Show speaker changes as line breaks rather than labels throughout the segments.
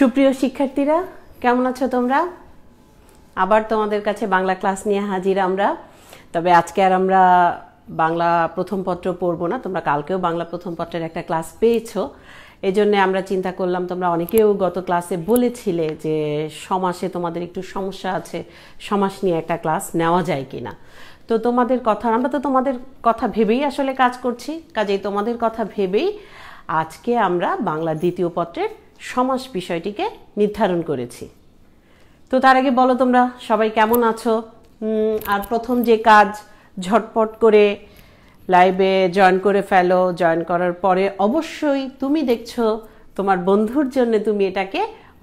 সুপ্রিয় শিক্ষার্থীরা কেমন আছো তোমরা আবার তোমাদের কাছে বাংলা ক্লাস নিয়ে হাজির আমরা তবে আজকে আর আমরা বাংলা প্রথম পত্র পড়বো না তোমরা কালকেও বাংলা প্রথম পত্রের একটা ক্লাস পেয়েছো এই জন্যে আমরা চিন্তা করলাম তোমরা অনেকেও গত ক্লাসে বলেছিলে যে সমাসে তোমাদের একটু সমস্যা আছে সমাস নিয়ে একটা ক্লাস নেওয়া যায় কি না তো তোমাদের কথা আমরা তো তোমাদের কথা ভেবেই আসলে কাজ করছি কাজেই তোমাদের কথা ভেবেই আজকে আমরা বাংলা দ্বিতীয় পত্রের সমাস বিষয়টিকে নির্ধারণ করেছি তো তার আগে বলো তোমরা সবাই কেমন আছো আর প্রথম যে কাজ ঝটপট করে লাইভে জয়েন করে ফেলো জয়েন করার পরে অবশ্যই তুমি দেখছো তোমার বন্ধুর জন্য তুমি এটাকে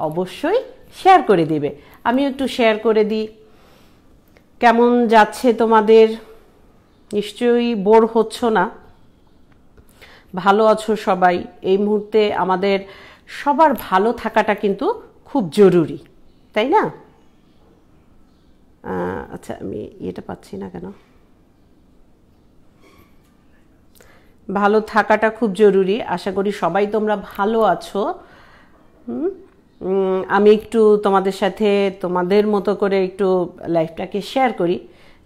অবশ্যই শেয়ার করে দিবে আমি একটু শেয়ার করে দিই কেমন যাচ্ছে তোমাদের নিশ্চয়ই বোর হচ্ছ না ভালো আছো সবাই এই মুহূর্তে আমাদের সবার ভালো থাকাটা কিন্তু খুব জরুরি তাই না আচ্ছা আমি এটা পাচ্ছি না কেন ভালো থাকাটা খুব জরুরি আশা করি সবাই তোমরা ভালো আছো আমি একটু তোমাদের সাথে তোমাদের মতো করে একটু লাইফটাকে শেয়ার করি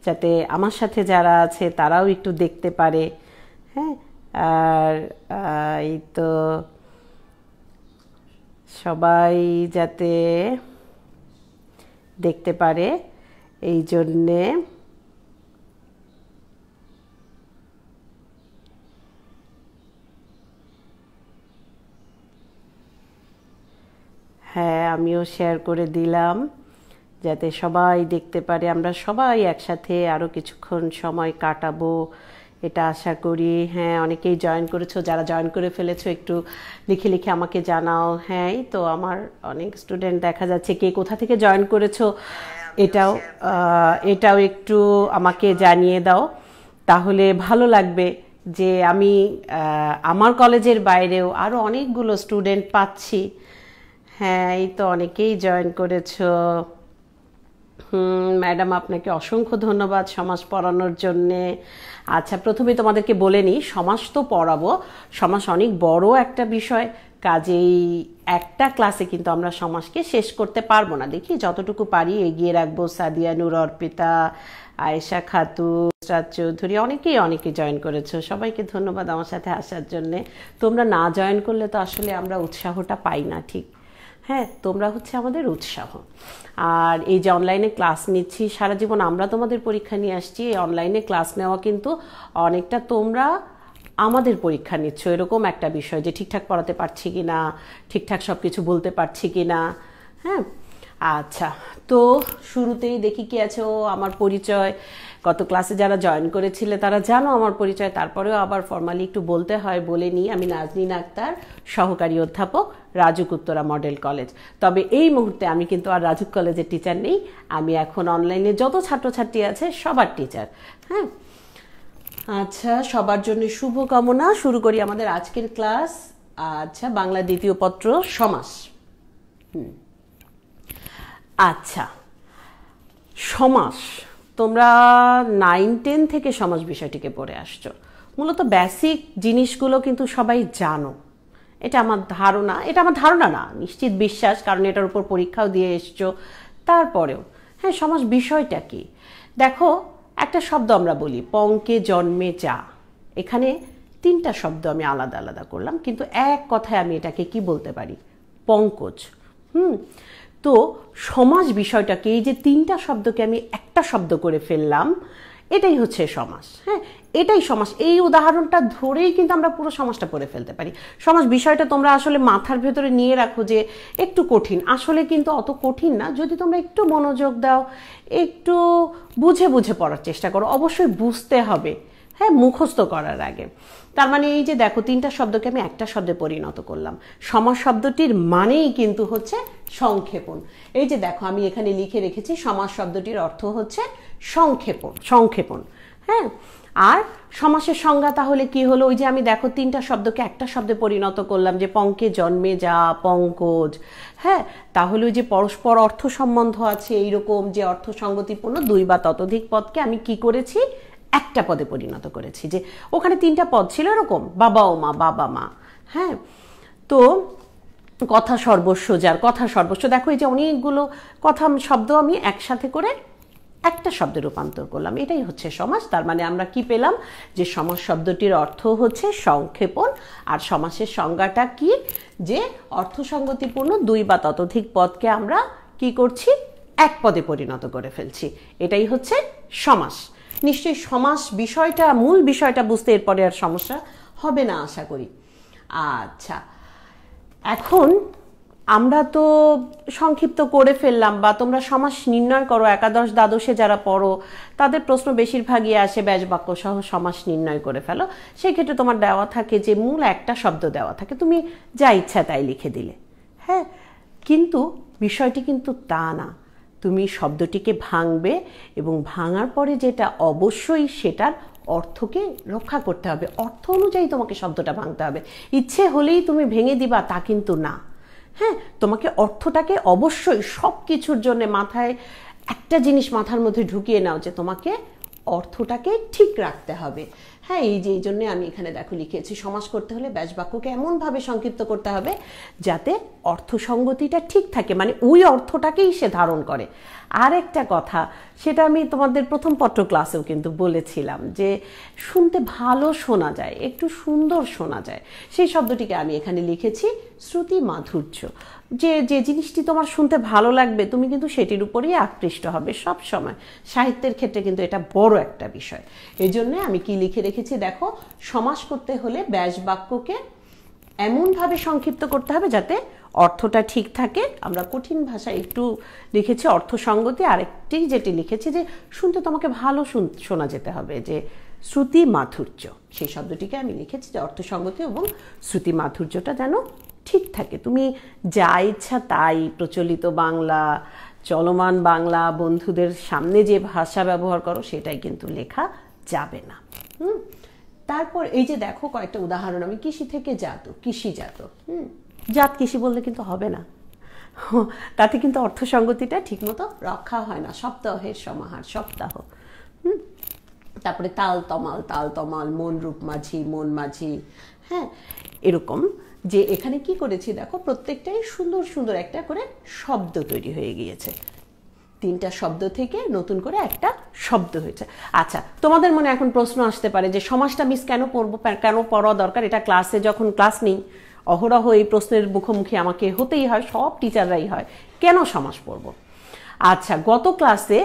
যাতে আমার সাথে যারা আছে তারাও একটু দেখতে পারে হ্যাঁ আর এই তো সবাই যাতে দেখতে পারে এই জন্যে হ্যাঁ আমিও শেয়ার করে দিলাম যাতে সবাই দেখতে পারে আমরা সবাই একসাথে আরও কিছুক্ষণ সময় কাটাবো এটা আশা করি হ্যাঁ অনেকেই জয়েন করেছো যারা জয়েন করে ফেলেছো একটু লিখে লিখে আমাকে জানাও হ্যাঁ তো আমার অনেক স্টুডেন্ট দেখা যাচ্ছে কে কোথা থেকে জয়েন করেছো এটাও এটাও একটু আমাকে জানিয়ে দাও তাহলে ভালো লাগবে যে আমি আমার কলেজের বাইরেও আরও অনেকগুলো স্টুডেন্ট পাচ্ছি হ্যাঁ এই তো অনেকেই জয়েন করেছো ম্যাডাম আপনাকে অসংখ্য ধন্যবাদ সমাজ পড়ানোর জন্যে আচ্ছা প্রথমে তোমাদেরকে বলে নিই সমাজ তো পড়াবো সমাজ অনেক বড় একটা বিষয় কাজেই একটা ক্লাসে কিন্তু আমরা সমাজকে শেষ করতে পারবো না দেখি যতটুকু পারি এগিয়ে রাখবো সাদিয়া নুর অর্পিতা আয়েশা খাতু রাজ চৌধুরী অনেকেই অনেকে জয়েন করেছো সবাইকে ধন্যবাদ আমার সাথে আসার জন্যে তোমরা না জয়েন করলে তো আসলে আমরা উৎসাহটা পাই না ঠিক হ্যাঁ তোমরা হচ্ছে আমাদের উৎসাহ আর এই যে অনলাইনে ক্লাস নিচ্ছি সারা জীবন আমরা তোমাদের পরীক্ষা নিয়ে আসছি এই অনলাইনে ক্লাস নেওয়া কিন্তু অনেকটা তোমরা আমাদের পরীক্ষা নিচ্ছ এরকম একটা বিষয় যে ঠিকঠাক পড়াতে পারছি কি না ঠিকঠাক সব কিছু বলতে পারছি কি না হ্যাঁ আচ্ছা তো শুরুতেই দেখি কি আছে ও আমার পরিচয় গত ক্লাসে যারা জয়েন করেছিলে তারা জানো আমার পরিচয় তারপরেও আবার ফর্মালি একটু বলতে হয় বলে নিই আমি নাজনীন আক্তার সহকারী অধ্যাপক রাজুক উত্তরা মডেল কলেজ তবে এই মুহূর্তে আমি কিন্তু আর রাজুক কলেজের টিচার নেই আমি এখন অনলাইনে যত ছাত্রছাত্রী আছে সবার টিচার হ্যাঁ আচ্ছা সবার জন্য শুভকামনা শুরু করি আমাদের আজকের ক্লাস আচ্ছা বাংলা দ্বিতীয় পত্র সমাস হুম আচ্ছা সমাস তোমরা নাইন টেন থেকে সমাজ বিষয়টিকে পড়ে আসছো মূলত বেসিক জিনিসগুলো কিন্তু সবাই জানো এটা আমার ধারণা এটা আমার ধারণা না নিশ্চিত বিশ্বাস কারণ এটার উপর পরীক্ষাও দিয়ে এসছো তারপরেও হ্যাঁ সমাজ বিষয়টা কি দেখো একটা শব্দ আমরা বলি পঙ্কে জন্মে যা এখানে তিনটা শব্দ আমি আলাদা আলাদা করলাম কিন্তু এক কথায় আমি এটাকে কি বলতে পারি পঙ্কজ হুম তো সমাজ বিষয়টাকে এই যে তিনটা শব্দকে আমি একটা শব্দ করে ফেললাম এটাই হচ্ছে সমাজ হ্যাঁ এটাই সমাজ এই উদাহরণটা ধরেই কিন্তু আমরা পুরো সমাজটা পড়ে ফেলতে পারি সমাজ বিষয়টা তোমরা আসলে মাথার ভেতরে নিয়ে রাখো যে একটু কঠিন আসলে কিন্তু অত কঠিন না যদি তোমরা একটু মনোযোগ দাও একটু বুঝে বুঝে পড়ার চেষ্টা করো অবশ্যই বুঝতে হবে হ্যাঁ মুখস্থ করার আগে তার মানে এই যে দেখো তিনটা শব্দকে আমি একটা শব্দে পরিণত করলাম সমাস শব্দটির মানেই কিন্তু হচ্ছে সংক্ষেপণ এই যে দেখো আমি এখানে লিখে রেখেছি সমাস শব্দটির অর্থ হচ্ছে সংক্ষেপণ সংক্ষেপণ হ্যাঁ আর সমাসের সংজ্ঞা তাহলে কি হলো ওই যে আমি দেখো তিনটা শব্দকে একটা শব্দে পরিণত করলাম যে পঙ্কে জন্মে যা পঙ্কজ হ্যাঁ তাহলে ওই যে পরস্পর অর্থ সম্বন্ধ আছে এইরকম যে অর্থ সঙ্গতিপূর্ণ দুই বা ততোধিক পদকে আমি কি করেছি একটা পদে পরিণত করেছি যে ওখানে তিনটা পদ ছিল এরকম বাবা ও মা বাবা মা হ্যাঁ তো কথা সর্বস্ব যার কথা সর্বস্ব দেখো এই যে অনেকগুলো কথা শব্দ আমি একসাথে করে একটা শব্দে রূপান্তর করলাম এটাই হচ্ছে সমাজ তার মানে আমরা কি পেলাম যে সমাজ শব্দটির অর্থ হচ্ছে সংক্ষেপণ আর সমাসের সংজ্ঞাটা কি যে অর্থসঙ্গতিপূর্ণ দুই বা ততোধিক পদকে আমরা কি করছি এক পদে পরিণত করে ফেলছি এটাই হচ্ছে সমাস নিশ্চয়ই সমাজ বিষয়টা মূল বিষয়টা বুঝতে এরপরে আর সমস্যা হবে না আশা করি আচ্ছা এখন আমরা তো সংক্ষিপ্ত করে ফেললাম বা তোমরা সমাস নির্ণয় করো একাদশ দ্বাদশে যারা পড়ো তাদের প্রশ্ন বেশিরভাগই আসে ব্যাজ বাক্য সহ সমাস নির্ণয় করে ফেলো সেক্ষেত্রে তোমার দেওয়া থাকে যে মূল একটা শব্দ দেওয়া থাকে তুমি যা ইচ্ছা তাই লিখে দিলে হ্যাঁ কিন্তু বিষয়টি কিন্তু তা না তুমি শব্দটিকে ভাঙবে এবং ভাঙার পরে যেটা অবশ্যই সেটার অর্থকে রক্ষা করতে হবে অর্থ অনুযায়ী তোমাকে শব্দটা ভাঙতে হবে ইচ্ছে হলেই তুমি ভেঙে দিবা তা কিন্তু না হ্যাঁ তোমাকে অর্থটাকে অবশ্যই সব কিছুর জন্য মাথায় একটা জিনিস মাথার মধ্যে ঢুকিয়ে নাও যে তোমাকে অর্থটাকে ঠিক রাখতে হবে হ্যাঁ এই যে এই জন্যে আমি এখানে দেখো লিখেছি সমাজ করতে হলে ব্যাসবাক্যকে এমনভাবে সংক্ষিপ্ত করতে হবে যাতে অর্থসঙ্গতিটা ঠিক থাকে মানে ওই অর্থটাকেই সে ধারণ করে আর একটা কথা সেটা আমি তোমাদের প্রথম পত্র ক্লাসেও কিন্তু বলেছিলাম যে শুনতে ভালো শোনা যায় একটু সুন্দর শোনা যায় সেই শব্দটিকে আমি এখানে লিখেছি শ্রুতি মাধুর্য যে যে জিনিসটি তোমার শুনতে ভালো লাগবে তুমি কিন্তু সেটির উপরেই আকৃষ্ট হবে সব সময় সাহিত্যের ক্ষেত্রে কিন্তু এটা বড় একটা বিষয় এই জন্যে আমি কি লিখে রেখেছি দেখো সমাস করতে হলে ব্যাস বাক্যকে এমনভাবে সংক্ষিপ্ত করতে হবে যাতে অর্থটা ঠিক থাকে আমরা কঠিন ভাষা একটু লিখেছি অর্থ সঙ্গতি আরেকটি যেটি লিখেছি যে শুনতে তোমাকে ভালো শোনা যেতে হবে যে শ্রুতি মাধুর্য সেই শব্দটিকে আমি লিখেছি যে অর্থ সঙ্গতি এবং শ্রুতি মাধুর্যটা যেন ঠিক থাকে তুমি যা ইচ্ছা তাই প্রচলিত বাংলা চলমান বাংলা বন্ধুদের সামনে যে ভাষা ব্যবহার করো সেটাই কিন্তু লেখা যাবে না হুম তারপর এই যে দেখো কয়েকটা উদাহরণ আমি কৃষি থেকে জাত কৃষিজাত হুম জাত কৃষি বললে কিন্তু হবে না তাতে কিন্তু অর্থসঙ্গতিটা ঠিকমতো রক্ষা হয় না সপ্তাহের সমাহার সপ্তাহ হুম তারপরে তাল তমাল তাল তমাল মন রূপ মাঝি মন মাঝি হ্যাঁ এরকম যে এখানে কি করেছি দেখো প্রত্যেকটাই সুন্দর সুন্দর একটা করে শব্দ তৈরি হয়ে গিয়েছে তিনটা শব্দ থেকে নতুন করে একটা শব্দ হয়েছে আচ্ছা তোমাদের মনে এখন প্রশ্ন আসতে পারে যে সমাজটা মিস কেন পড়বো কেন পড়া দরকার এটা ক্লাসে যখন ক্লাস নেই অহরহ এই প্রশ্নের মুখোমুখি আমাকে হতেই হয় সব টিচাররাই হয় কেন সমাস পড়ব আচ্ছা গত ক্লাসে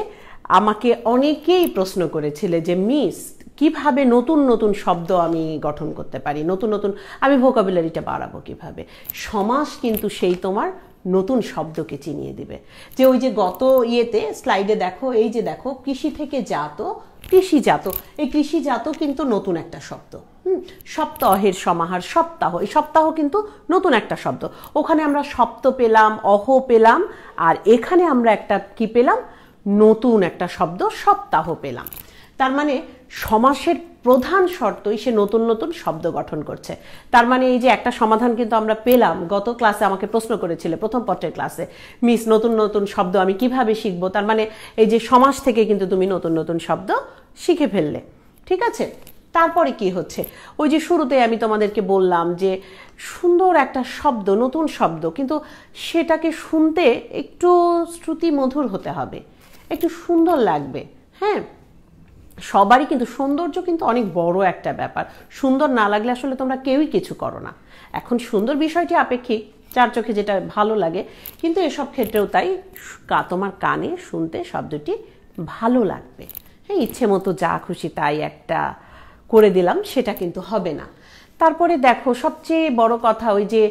আমাকে অনেকেই প্রশ্ন করেছিলে যে মিস কিভাবে নতুন নতুন শব্দ আমি গঠন করতে পারি নতুন নতুন আমি ভোকাবুলারিটা বাড়াবো কিভাবে সমাস কিন্তু সেই তোমার নতুন শব্দকে চিনিয়ে দিবে যে ওই যে গত ইয়েতে স্লাইডে দেখো এই যে দেখো কৃষি থেকে জাত কৃষিজাত এই কৃষিজাত কিন্তু নতুন একটা শব্দ সপ্তাহের সমাহার সপ্তাহ এই সপ্তাহ কিন্তু নতুন একটা শব্দ ওখানে আমরা সপ্ত পেলাম অহ পেলাম আর এখানে আমরা একটা কি পেলাম নতুন একটা শব্দ সপ্তাহ পেলাম তার মানে সমাসের প্রধান শর্তই সে নতুন নতুন শব্দ গঠন করছে তার মানে এই যে একটা সমাধান কিন্তু আমরা পেলাম গত ক্লাসে আমাকে প্রশ্ন করেছিল প্রথম পত্রের ক্লাসে মিস নতুন নতুন শব্দ আমি কিভাবে শিখব তার মানে এই যে সমাস থেকে কিন্তু তুমি নতুন নতুন শব্দ শিখে ফেললে ঠিক আছে তারপরে কি হচ্ছে ওই যে শুরুতে আমি তোমাদেরকে বললাম যে সুন্দর একটা শব্দ নতুন শব্দ কিন্তু সেটাকে শুনতে একটু শ্রুতি মধুর হতে হবে একটু সুন্দর লাগবে হ্যাঁ সবারই কিন্তু সৌন্দর্য কিন্তু অনেক বড় একটা ব্যাপার সুন্দর না লাগলে আসলে তোমরা কেউই কিছু করো না এখন সুন্দর বিষয়টি আপেক্ষিক চার চোখে যেটা ভালো লাগে কিন্তু এসব ক্ষেত্রেও তাই তোমার কানে শুনতে শব্দটি ভালো লাগবে হ্যাঁ ইচ্ছে মতো যা খুশি তাই একটা করে দিলাম সেটা কিন্তু হবে না তারপরে দেখো সবচেয়ে বড় কথা ওই যে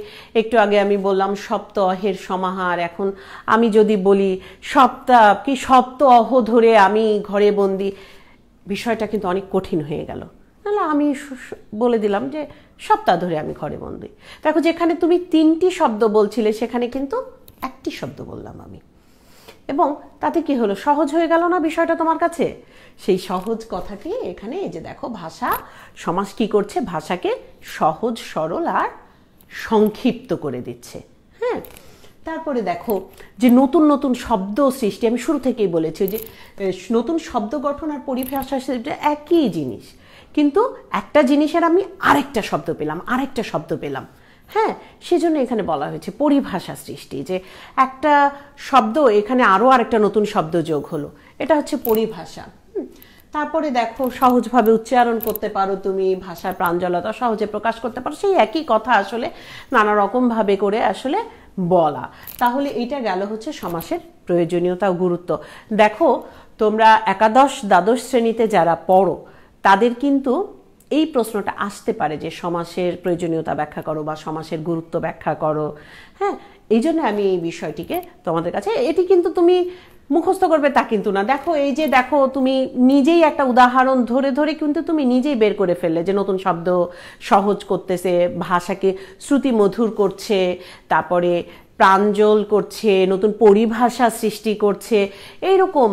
একটু আগে আমি বললাম সপ্ত অহের সমাহার এখন আমি যদি বলি সপ্তাহ কি সপ্ত অহ ধরে আমি ঘরে বন্দি বিষয়টা কিন্তু অনেক কঠিন হয়ে গেল নাহলে আমি বলে দিলাম যে সপ্তাহ ধরে আমি ঘরে বন্দি দেখো যেখানে তুমি তিনটি শব্দ বলছিলে সেখানে কিন্তু একটি শব্দ বললাম আমি এবং তাতে কি হলো সহজ হয়ে গেল না বিষয়টা তোমার কাছে সেই সহজ কথাটি এখানে এই যে দেখো ভাষা সমাজ কি করছে ভাষাকে সহজ সরল আর সংক্ষিপ্ত করে দিচ্ছে হ্যাঁ তারপরে দেখো যে নতুন নতুন শব্দ সৃষ্টি আমি শুরু থেকেই বলেছি যে নতুন শব্দ গঠন আর পরিভাষা সেটা একই জিনিস কিন্তু একটা জিনিসের আমি আরেকটা শব্দ পেলাম আরেকটা শব্দ পেলাম হ্যাঁ সেজন্য এখানে বলা হয়েছে পরিভাষা সৃষ্টি যে একটা শব্দ এখানে আরও আরেকটা নতুন শব্দ যোগ হলো এটা হচ্ছে পরিভাষা তারপরে দেখো সহজভাবে উচ্চারণ করতে পারো তুমি ভাষার প্রাঞ্জলতা সহজে প্রকাশ করতে পারো সেই একই কথা আসলে নানা রকমভাবে করে আসলে বলা তাহলে এটা গেল হচ্ছে সমাসের প্রয়োজনীয়তা ও গুরুত্ব দেখো তোমরা একাদশ দ্বাদশ শ্রেণীতে যারা পড়ো তাদের কিন্তু এই প্রশ্নটা আসতে পারে যে সমাসের প্রয়োজনীয়তা ব্যাখ্যা করো বা সমাসের গুরুত্ব ব্যাখ্যা করো হ্যাঁ এই জন্য আমি এই বিষয়টিকে তোমাদের কাছে এটি কিন্তু তুমি মুখস্থ করবে তা কিন্তু না দেখো এই যে দেখো তুমি নিজেই একটা উদাহরণ ধরে ধরে কিন্তু তুমি নিজেই বের করে ফেললে যে নতুন শব্দ সহজ করতেছে ভাষাকে শ্রুতি মধুর করছে তারপরে প্রাঞ্জল করছে নতুন পরিভাষা সৃষ্টি করছে এইরকম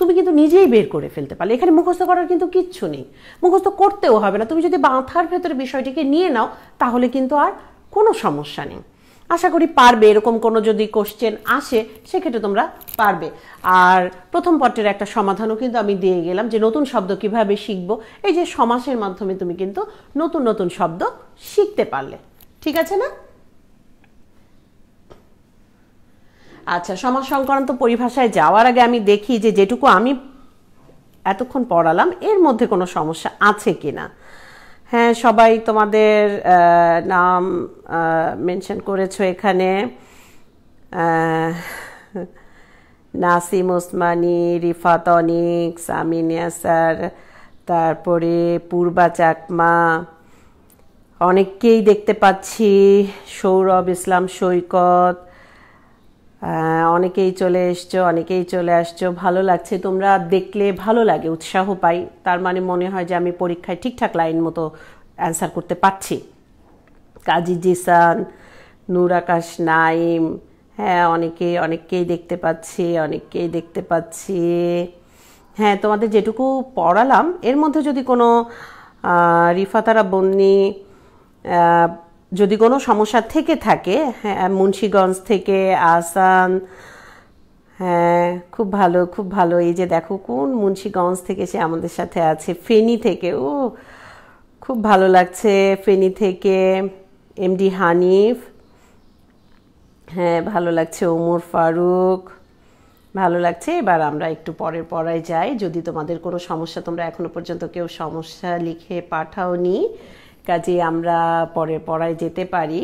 তুমি কিন্তু নিজেই বের করে ফেলতে পারলে এখানে মুখস্থ করার কিন্তু কিচ্ছু নেই মুখস্থ করতেও হবে না তুমি যদি বাঁথার ভেতরে বিষয়টিকে নিয়ে নাও তাহলে কিন্তু আর কোনো সমস্যা নেই আশা করি পারবে এরকম কোনো যদি কোশ্চেন আসে সেক্ষেত্রে তোমরা পারবে আর প্রথম পটের একটা সমাধানও কিন্তু আমি দিয়ে গেলাম যে নতুন শব্দ কিভাবে শিখবো এই যে সমাসের মাধ্যমে তুমি কিন্তু নতুন নতুন শব্দ শিখতে পারলে ঠিক আছে না আচ্ছা সমাজ সংক্রান্ত পরিভাষায় যাওয়ার আগে আমি দেখি যে যেটুকু আমি এতক্ষণ পড়ালাম এর মধ্যে কোনো সমস্যা আছে কি না হ্যাঁ সবাই তোমাদের নাম মেনশন করেছো এখানে নাসিম ওসমানি রিফাত অনিক সামিনিয়া স্যার তারপরে পূর্বা চাকমা অনেককেই দেখতে পাচ্ছি সৌরভ ইসলাম সৈকত অনেকেই চলে এসছো অনেকেই চলে আসছো ভালো লাগছে তোমরা দেখলে ভালো লাগে উৎসাহ পাই তার মানে মনে হয় যে আমি পরীক্ষায় ঠিকঠাক লাইন মতো অ্যান্সার করতে পারছি কাজী জিসান নূর আকাশ নাইম হ্যাঁ অনেকেই অনেককেই দেখতে পাচ্ছি অনেককেই দেখতে পাচ্ছি হ্যাঁ তোমাদের যেটুকু পড়ালাম এর মধ্যে যদি কোনো রিফাতারা বন্নি যদি কোনো সমস্যা থেকে থাকে হ্যাঁ মুন্সীগঞ্জ থেকে আসান হ্যাঁ খুব ভালো খুব ভালো এই যে দেখো কোন মুন্সীগঞ্জ থেকে সে আমাদের সাথে আছে ফেনি থেকে ও খুব ভালো লাগছে ফেনি থেকে এমডি হানিফ হ্যাঁ ভালো লাগছে ওমর ফারুক ভালো লাগছে এবার আমরা একটু পরের পড়ায় যাই যদি তোমাদের কোনো সমস্যা তোমরা এখনো পর্যন্ত কেউ সমস্যা লিখে পাঠাওনি কাজে আমরা পরে পড়ায় যেতে পারি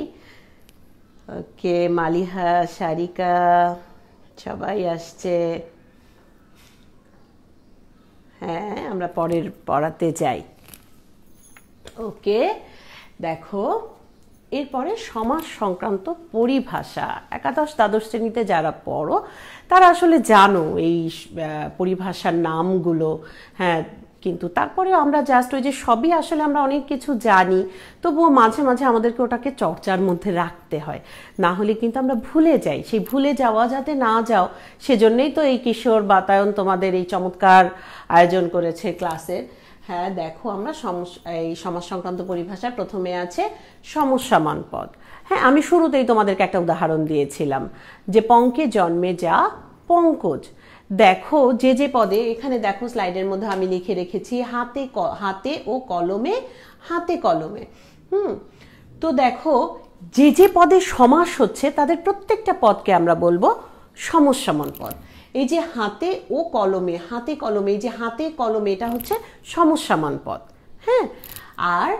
কে মালিহা সারিকা সবাই আসছে হ্যাঁ আমরা পরের পড়াতে যাই ওকে দেখো এরপরে সমাজ সংক্রান্ত পরিভাষা একাদশ দ্বাদশ শ্রেণীতে যারা পড়ো তারা আসলে জানো এই পরিভাষার নামগুলো হ্যাঁ কিন্তু তারপরেও আমরা জাস্ট ওই যে সবই আসলে আমরা অনেক কিছু জানি তবুও মাঝে মাঝে আমাদেরকে ওটাকে চর্চার মধ্যে রাখতে হয় না হলে কিন্তু আমরা ভুলে যাই সেই ভুলে যাওয়া যাতে না যাও সেজন্যই তো এই কিশোর বাতায়ন তোমাদের এই চমৎকার আয়োজন করেছে ক্লাসের হ্যাঁ দেখো আমরা সমস্যা এই সমাজ সংক্রান্ত পরিভাষায় প্রথমে আছে সমস্যামান পদ হ্যাঁ আমি শুরুতেই তোমাদেরকে একটা উদাহরণ দিয়েছিলাম যে পঙ্কে জন্মে যা পঙ্কজ দেখো যে যে পদে এখানে দেখো স্লাইডের মধ্যে আমি লিখে রেখেছি হাতে হাতে ও কলমে হাতে কলমে হুম তো দেখো যে যে পদে সমাস হচ্ছে তাদের প্রত্যেকটা পদকে আমরা বলবো সমস্যামন পদ এই যে হাতে ও কলমে হাতে কলমে এই যে হাতে কলমে এটা হচ্ছে সমস্যামান পদ হ্যাঁ আর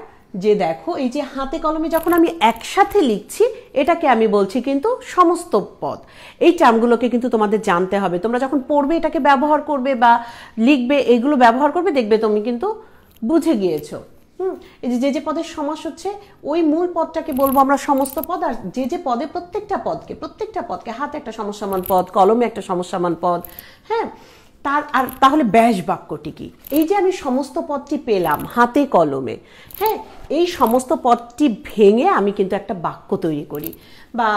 যে দেখো এই যে হাতে কলমে যখন আমি একসাথে লিখছি এটাকে আমি বলছি কিন্তু সমস্ত পদ এই টার্মগুলোকে কিন্তু তোমাদের জানতে হবে তোমরা যখন পড়বে এটাকে ব্যবহার করবে বা লিখবে এগুলো ব্যবহার করবে দেখবে তুমি কিন্তু বুঝে গিয়েছো এই যে যে পদের সমাস হচ্ছে ওই মূল পদটাকে বলবো আমরা সমস্ত পদ আর যে যে পদে প্রত্যেকটা পদকে প্রত্যেকটা পদকে হাতে একটা সমস্যামান পদ কলমে একটা সমস্যামান পদ হ্যাঁ তার আর তাহলে ব্যাস বাক্যটি কি এই যে আমি সমস্ত পদটি পেলাম হাতে কলমে হ্যাঁ এই সমস্ত পদটি ভেঙে আমি কিন্তু একটা বাক্য তৈরি করি বা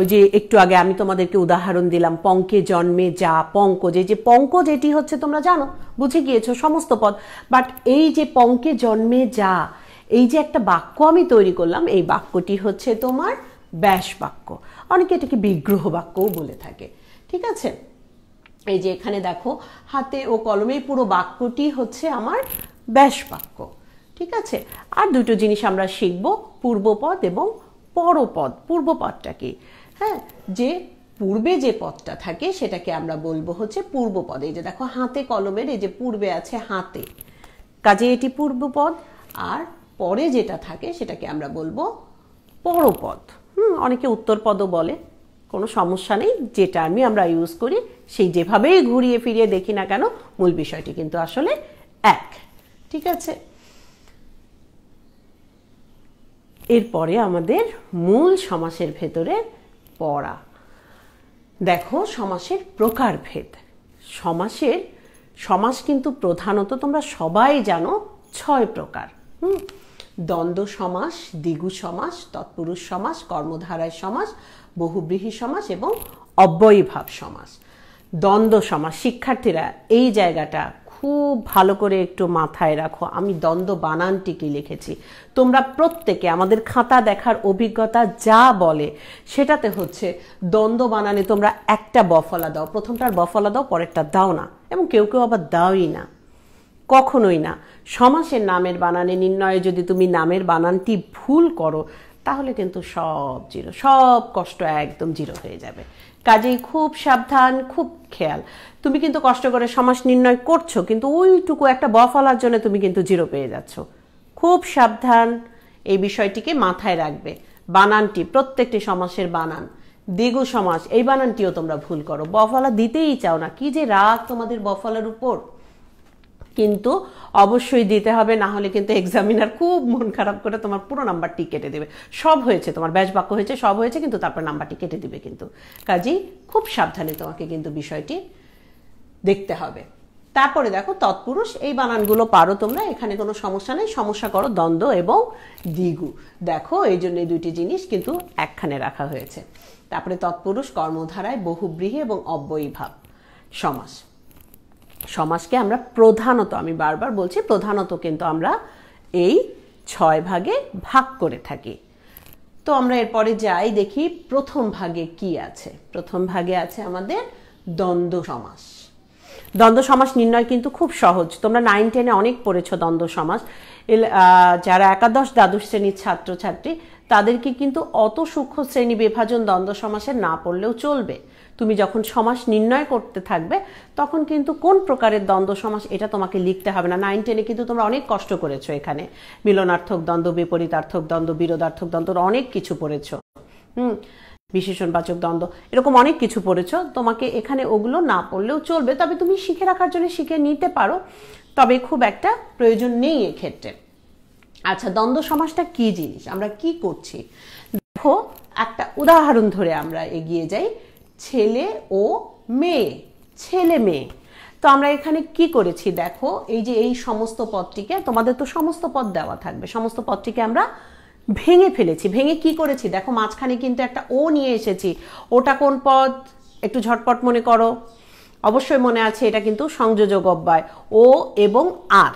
ওই যে একটু আগে আমি তোমাদেরকে উদাহরণ দিলাম পঙ্কে জন্মে যা পঙ্কজে যে পঙ্কজ এটি হচ্ছে তোমরা জানো বুঝে গিয়েছো সমস্ত পদ বাট এই যে পঙ্কে জন্মে যা এই যে একটা বাক্য আমি তৈরি করলাম এই বাক্যটি হচ্ছে তোমার ব্যাস বাক্য অনেকে এটাকে বিগ্রহ বাক্যও বলে থাকে ঠিক আছে এই যে এখানে দেখো হাতে ও কলমে পুরো বাক্যটি হচ্ছে আমার ব্যাস বাক্য ঠিক আছে আর দুটো জিনিস আমরা শিখব পূর্বপদ এবং পরপদ পূর্বপদটা কি হ্যাঁ যে পূর্বে যে পদটা থাকে সেটাকে আমরা বলবো হচ্ছে পূর্বপদ এই যে দেখো হাতে কলমের এই যে পূর্বে আছে হাতে কাজে এটি পূর্বপদ আর পরে যেটা থাকে সেটাকে আমরা বলবো পরপদ হুম অনেকে উত্তরপদও বলে কোনো সমস্যা নেই যে টার্মই আমরা ইউজ করি সেই যেভাবেই ঘুরিয়ে ফিরিয়ে দেখি না কেন মূল বিষয়টি কিন্তু আসলে এক ঠিক আছে এরপরে আমাদের মূল সমাসের ভেতরে পড়া দেখো সমাসের প্রকারভেদ সমাসের সমাস কিন্তু প্রধানত তোমরা সবাই জানো ছয় প্রকার হুম দ্বন্দ্ব সমাস দ্বিগু সমাস তৎপুরুষ সমাস কর্মধারায় সমাস বহুব্রীহী সমাস এবং অব্যয়ীভাব সমাস দ্বন্দ্ব সমাস শিক্ষার্থীরা এই জায়গাটা খুব ভালো করে একটু মাথায় রাখো আমি দ্বন্দ্ব বানানটি কি লিখেছি তোমরা প্রত্যেকে আমাদের খাতা দেখার অভিজ্ঞতা যা বলে সেটাতে হচ্ছে দ্বন্দ্ব বানানে তোমরা একটা বফলা দাও প্রথমটার বফলা দাও পরেরটা দাও না এবং কেউ কেউ আবার দাওই না কখনোই না সমাসের নামের বানানে নির্ণয়ে যদি তুমি নামের বানানটি ভুল করো তাহলে কিন্তু সব জিরো সব কষ্ট একদম জিরো হয়ে যাবে কাজেই খুব সাবধান খুব খেয়াল তুমি কিন্তু কষ্ট করে সমাস নির্ণয় করছো কিন্তু ওইটুকু একটা বফলার জন্য তুমি কিন্তু জিরো পেয়ে যাচ্ছ খুব সাবধান এই বিষয়টিকে মাথায় রাখবে বানানটি প্রত্যেকটি সমাসের বানান দিগু সমাস এই বানানটিও তোমরা ভুল করো বফলা দিতেই চাও না কি যে রাগ তোমাদের বফলার উপর কিন্তু অবশ্যই দিতে হবে না হলে কিন্তু এক্সামিনার খুব মন খারাপ করে তোমার পুরো নাম্বারটি কেটে দেবে সব হয়েছে তোমার ব্যাচ বাক্য হয়েছে সব হয়েছে কিন্তু তারপর নাম্বারটি কেটে দিবে কিন্তু কাজেই খুব সাবধানে তোমাকে কিন্তু বিষয়টি দেখতে হবে তারপরে দেখো তৎপুরুষ এই বানানগুলো পারো তোমরা এখানে কোনো সমস্যা নেই সমস্যা করো দ্বন্দ্ব এবং দ্বিগু দেখো এই জন্য এই দুইটি জিনিস কিন্তু একখানে রাখা হয়েছে তারপরে তৎপুরুষ কর্মধারায় বহুব্রীহী এবং অব্যয়ী ভাব সমাস সমাজকে আমরা প্রধানত আমি বারবার বলছি প্রধানত কিন্তু আমরা এই ছয় ভাগে ভাগ করে থাকি তো আমরা এরপরে যাই দেখি প্রথম ভাগে কি আছে প্রথম ভাগে আছে আমাদের দ্বন্দ্ব সমাস দ্বন্দ্ব সমাস নির্ণয় কিন্তু খুব সহজ তোমরা নাইন টেনে অনেক পড়েছ দ্বন্দ্ব সমাস যারা একাদশ দ্বাদশ শ্রেণীর ছাত্রছাত্রী তাদেরকে কিন্তু অত সূক্ষ্ম শ্রেণী বিভাজন দ্বন্দ্ব সমাসে না পড়লেও চলবে তুমি যখন সমাস নির্ণয় করতে থাকবে তখন কিন্তু কোন প্রকারের দ্বন্দ্ব সমাস এটা তোমাকে লিখতে হবে না নাইন টেনে কিন্তু তোমরা অনেক কষ্ট করেছো এখানে মিলনার্থক দ্বন্দ্ব বিপরীতার্থক দ্বন্দ্ব বিরোধার্থক দ্বন্দ্ব অনেক কিছু পড়েছ হুম বিশেষণবাচক দ্বন্দ্ব এরকম অনেক কিছু পড়েছ তোমাকে এখানে ওগুলো না পড়লেও চলবে তবে তুমি শিখে রাখার জন্য শিখে নিতে পারো তবে খুব একটা প্রয়োজন নেই এক্ষেত্রে আচ্ছা দ্বন্দ্ব সমাজটা কি জিনিস আমরা কি করছি দেখো একটা উদাহরণ ধরে আমরা এগিয়ে যাই ছেলে ও মেয়ে ছেলে মেয়ে তো আমরা এখানে কি করেছি দেখো এই যে এই সমস্ত পদটিকে তোমাদের তো সমস্ত পদ দেওয়া থাকবে সমস্ত পদটিকে আমরা ভেঙে ফেলেছি ভেঙে কি করেছি দেখো মাঝখানে কিন্তু একটা ও নিয়ে এসেছি ওটা কোন পদ একটু ঝটপট মনে করো অবশ্যই মনে আছে এটা কিন্তু সংযোজক অব্যয় ও এবং আর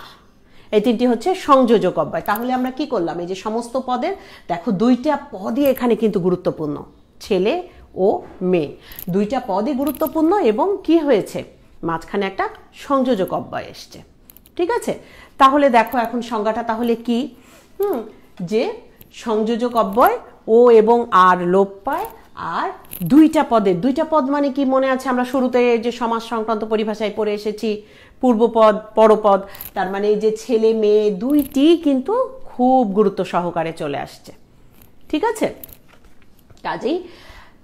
এই তিনটি হচ্ছে সংযোজক অব্যয় তাহলে আমরা কি করলাম এই যে সমস্ত পদের দেখো দুইটা পদই এখানে কিন্তু গুরুত্বপূর্ণ ছেলে ও মে দুইটা পদই গুরুত্বপূর্ণ এবং কি হয়েছে মাঝখানে একটা সংযোজক অব্যয় এসছে ঠিক আছে তাহলে দেখো এখন সংজ্ঞাটা তাহলে কি হুম যে সংযোজক অব্যয় ও এবং আর লোপ পায় আর দুইটা পদের দুইটা পদ মানে কি মনে আছে আমরা শুরুতে যে সমাজ সংক্রান্ত পরিভাষায় পড়ে এসেছি পূর্বপদ পরপদ তার মানে যে ছেলে মেয়ে দুইটি কিন্তু খুব গুরুত্ব সহকারে চলে আসছে ঠিক আছে কাজেই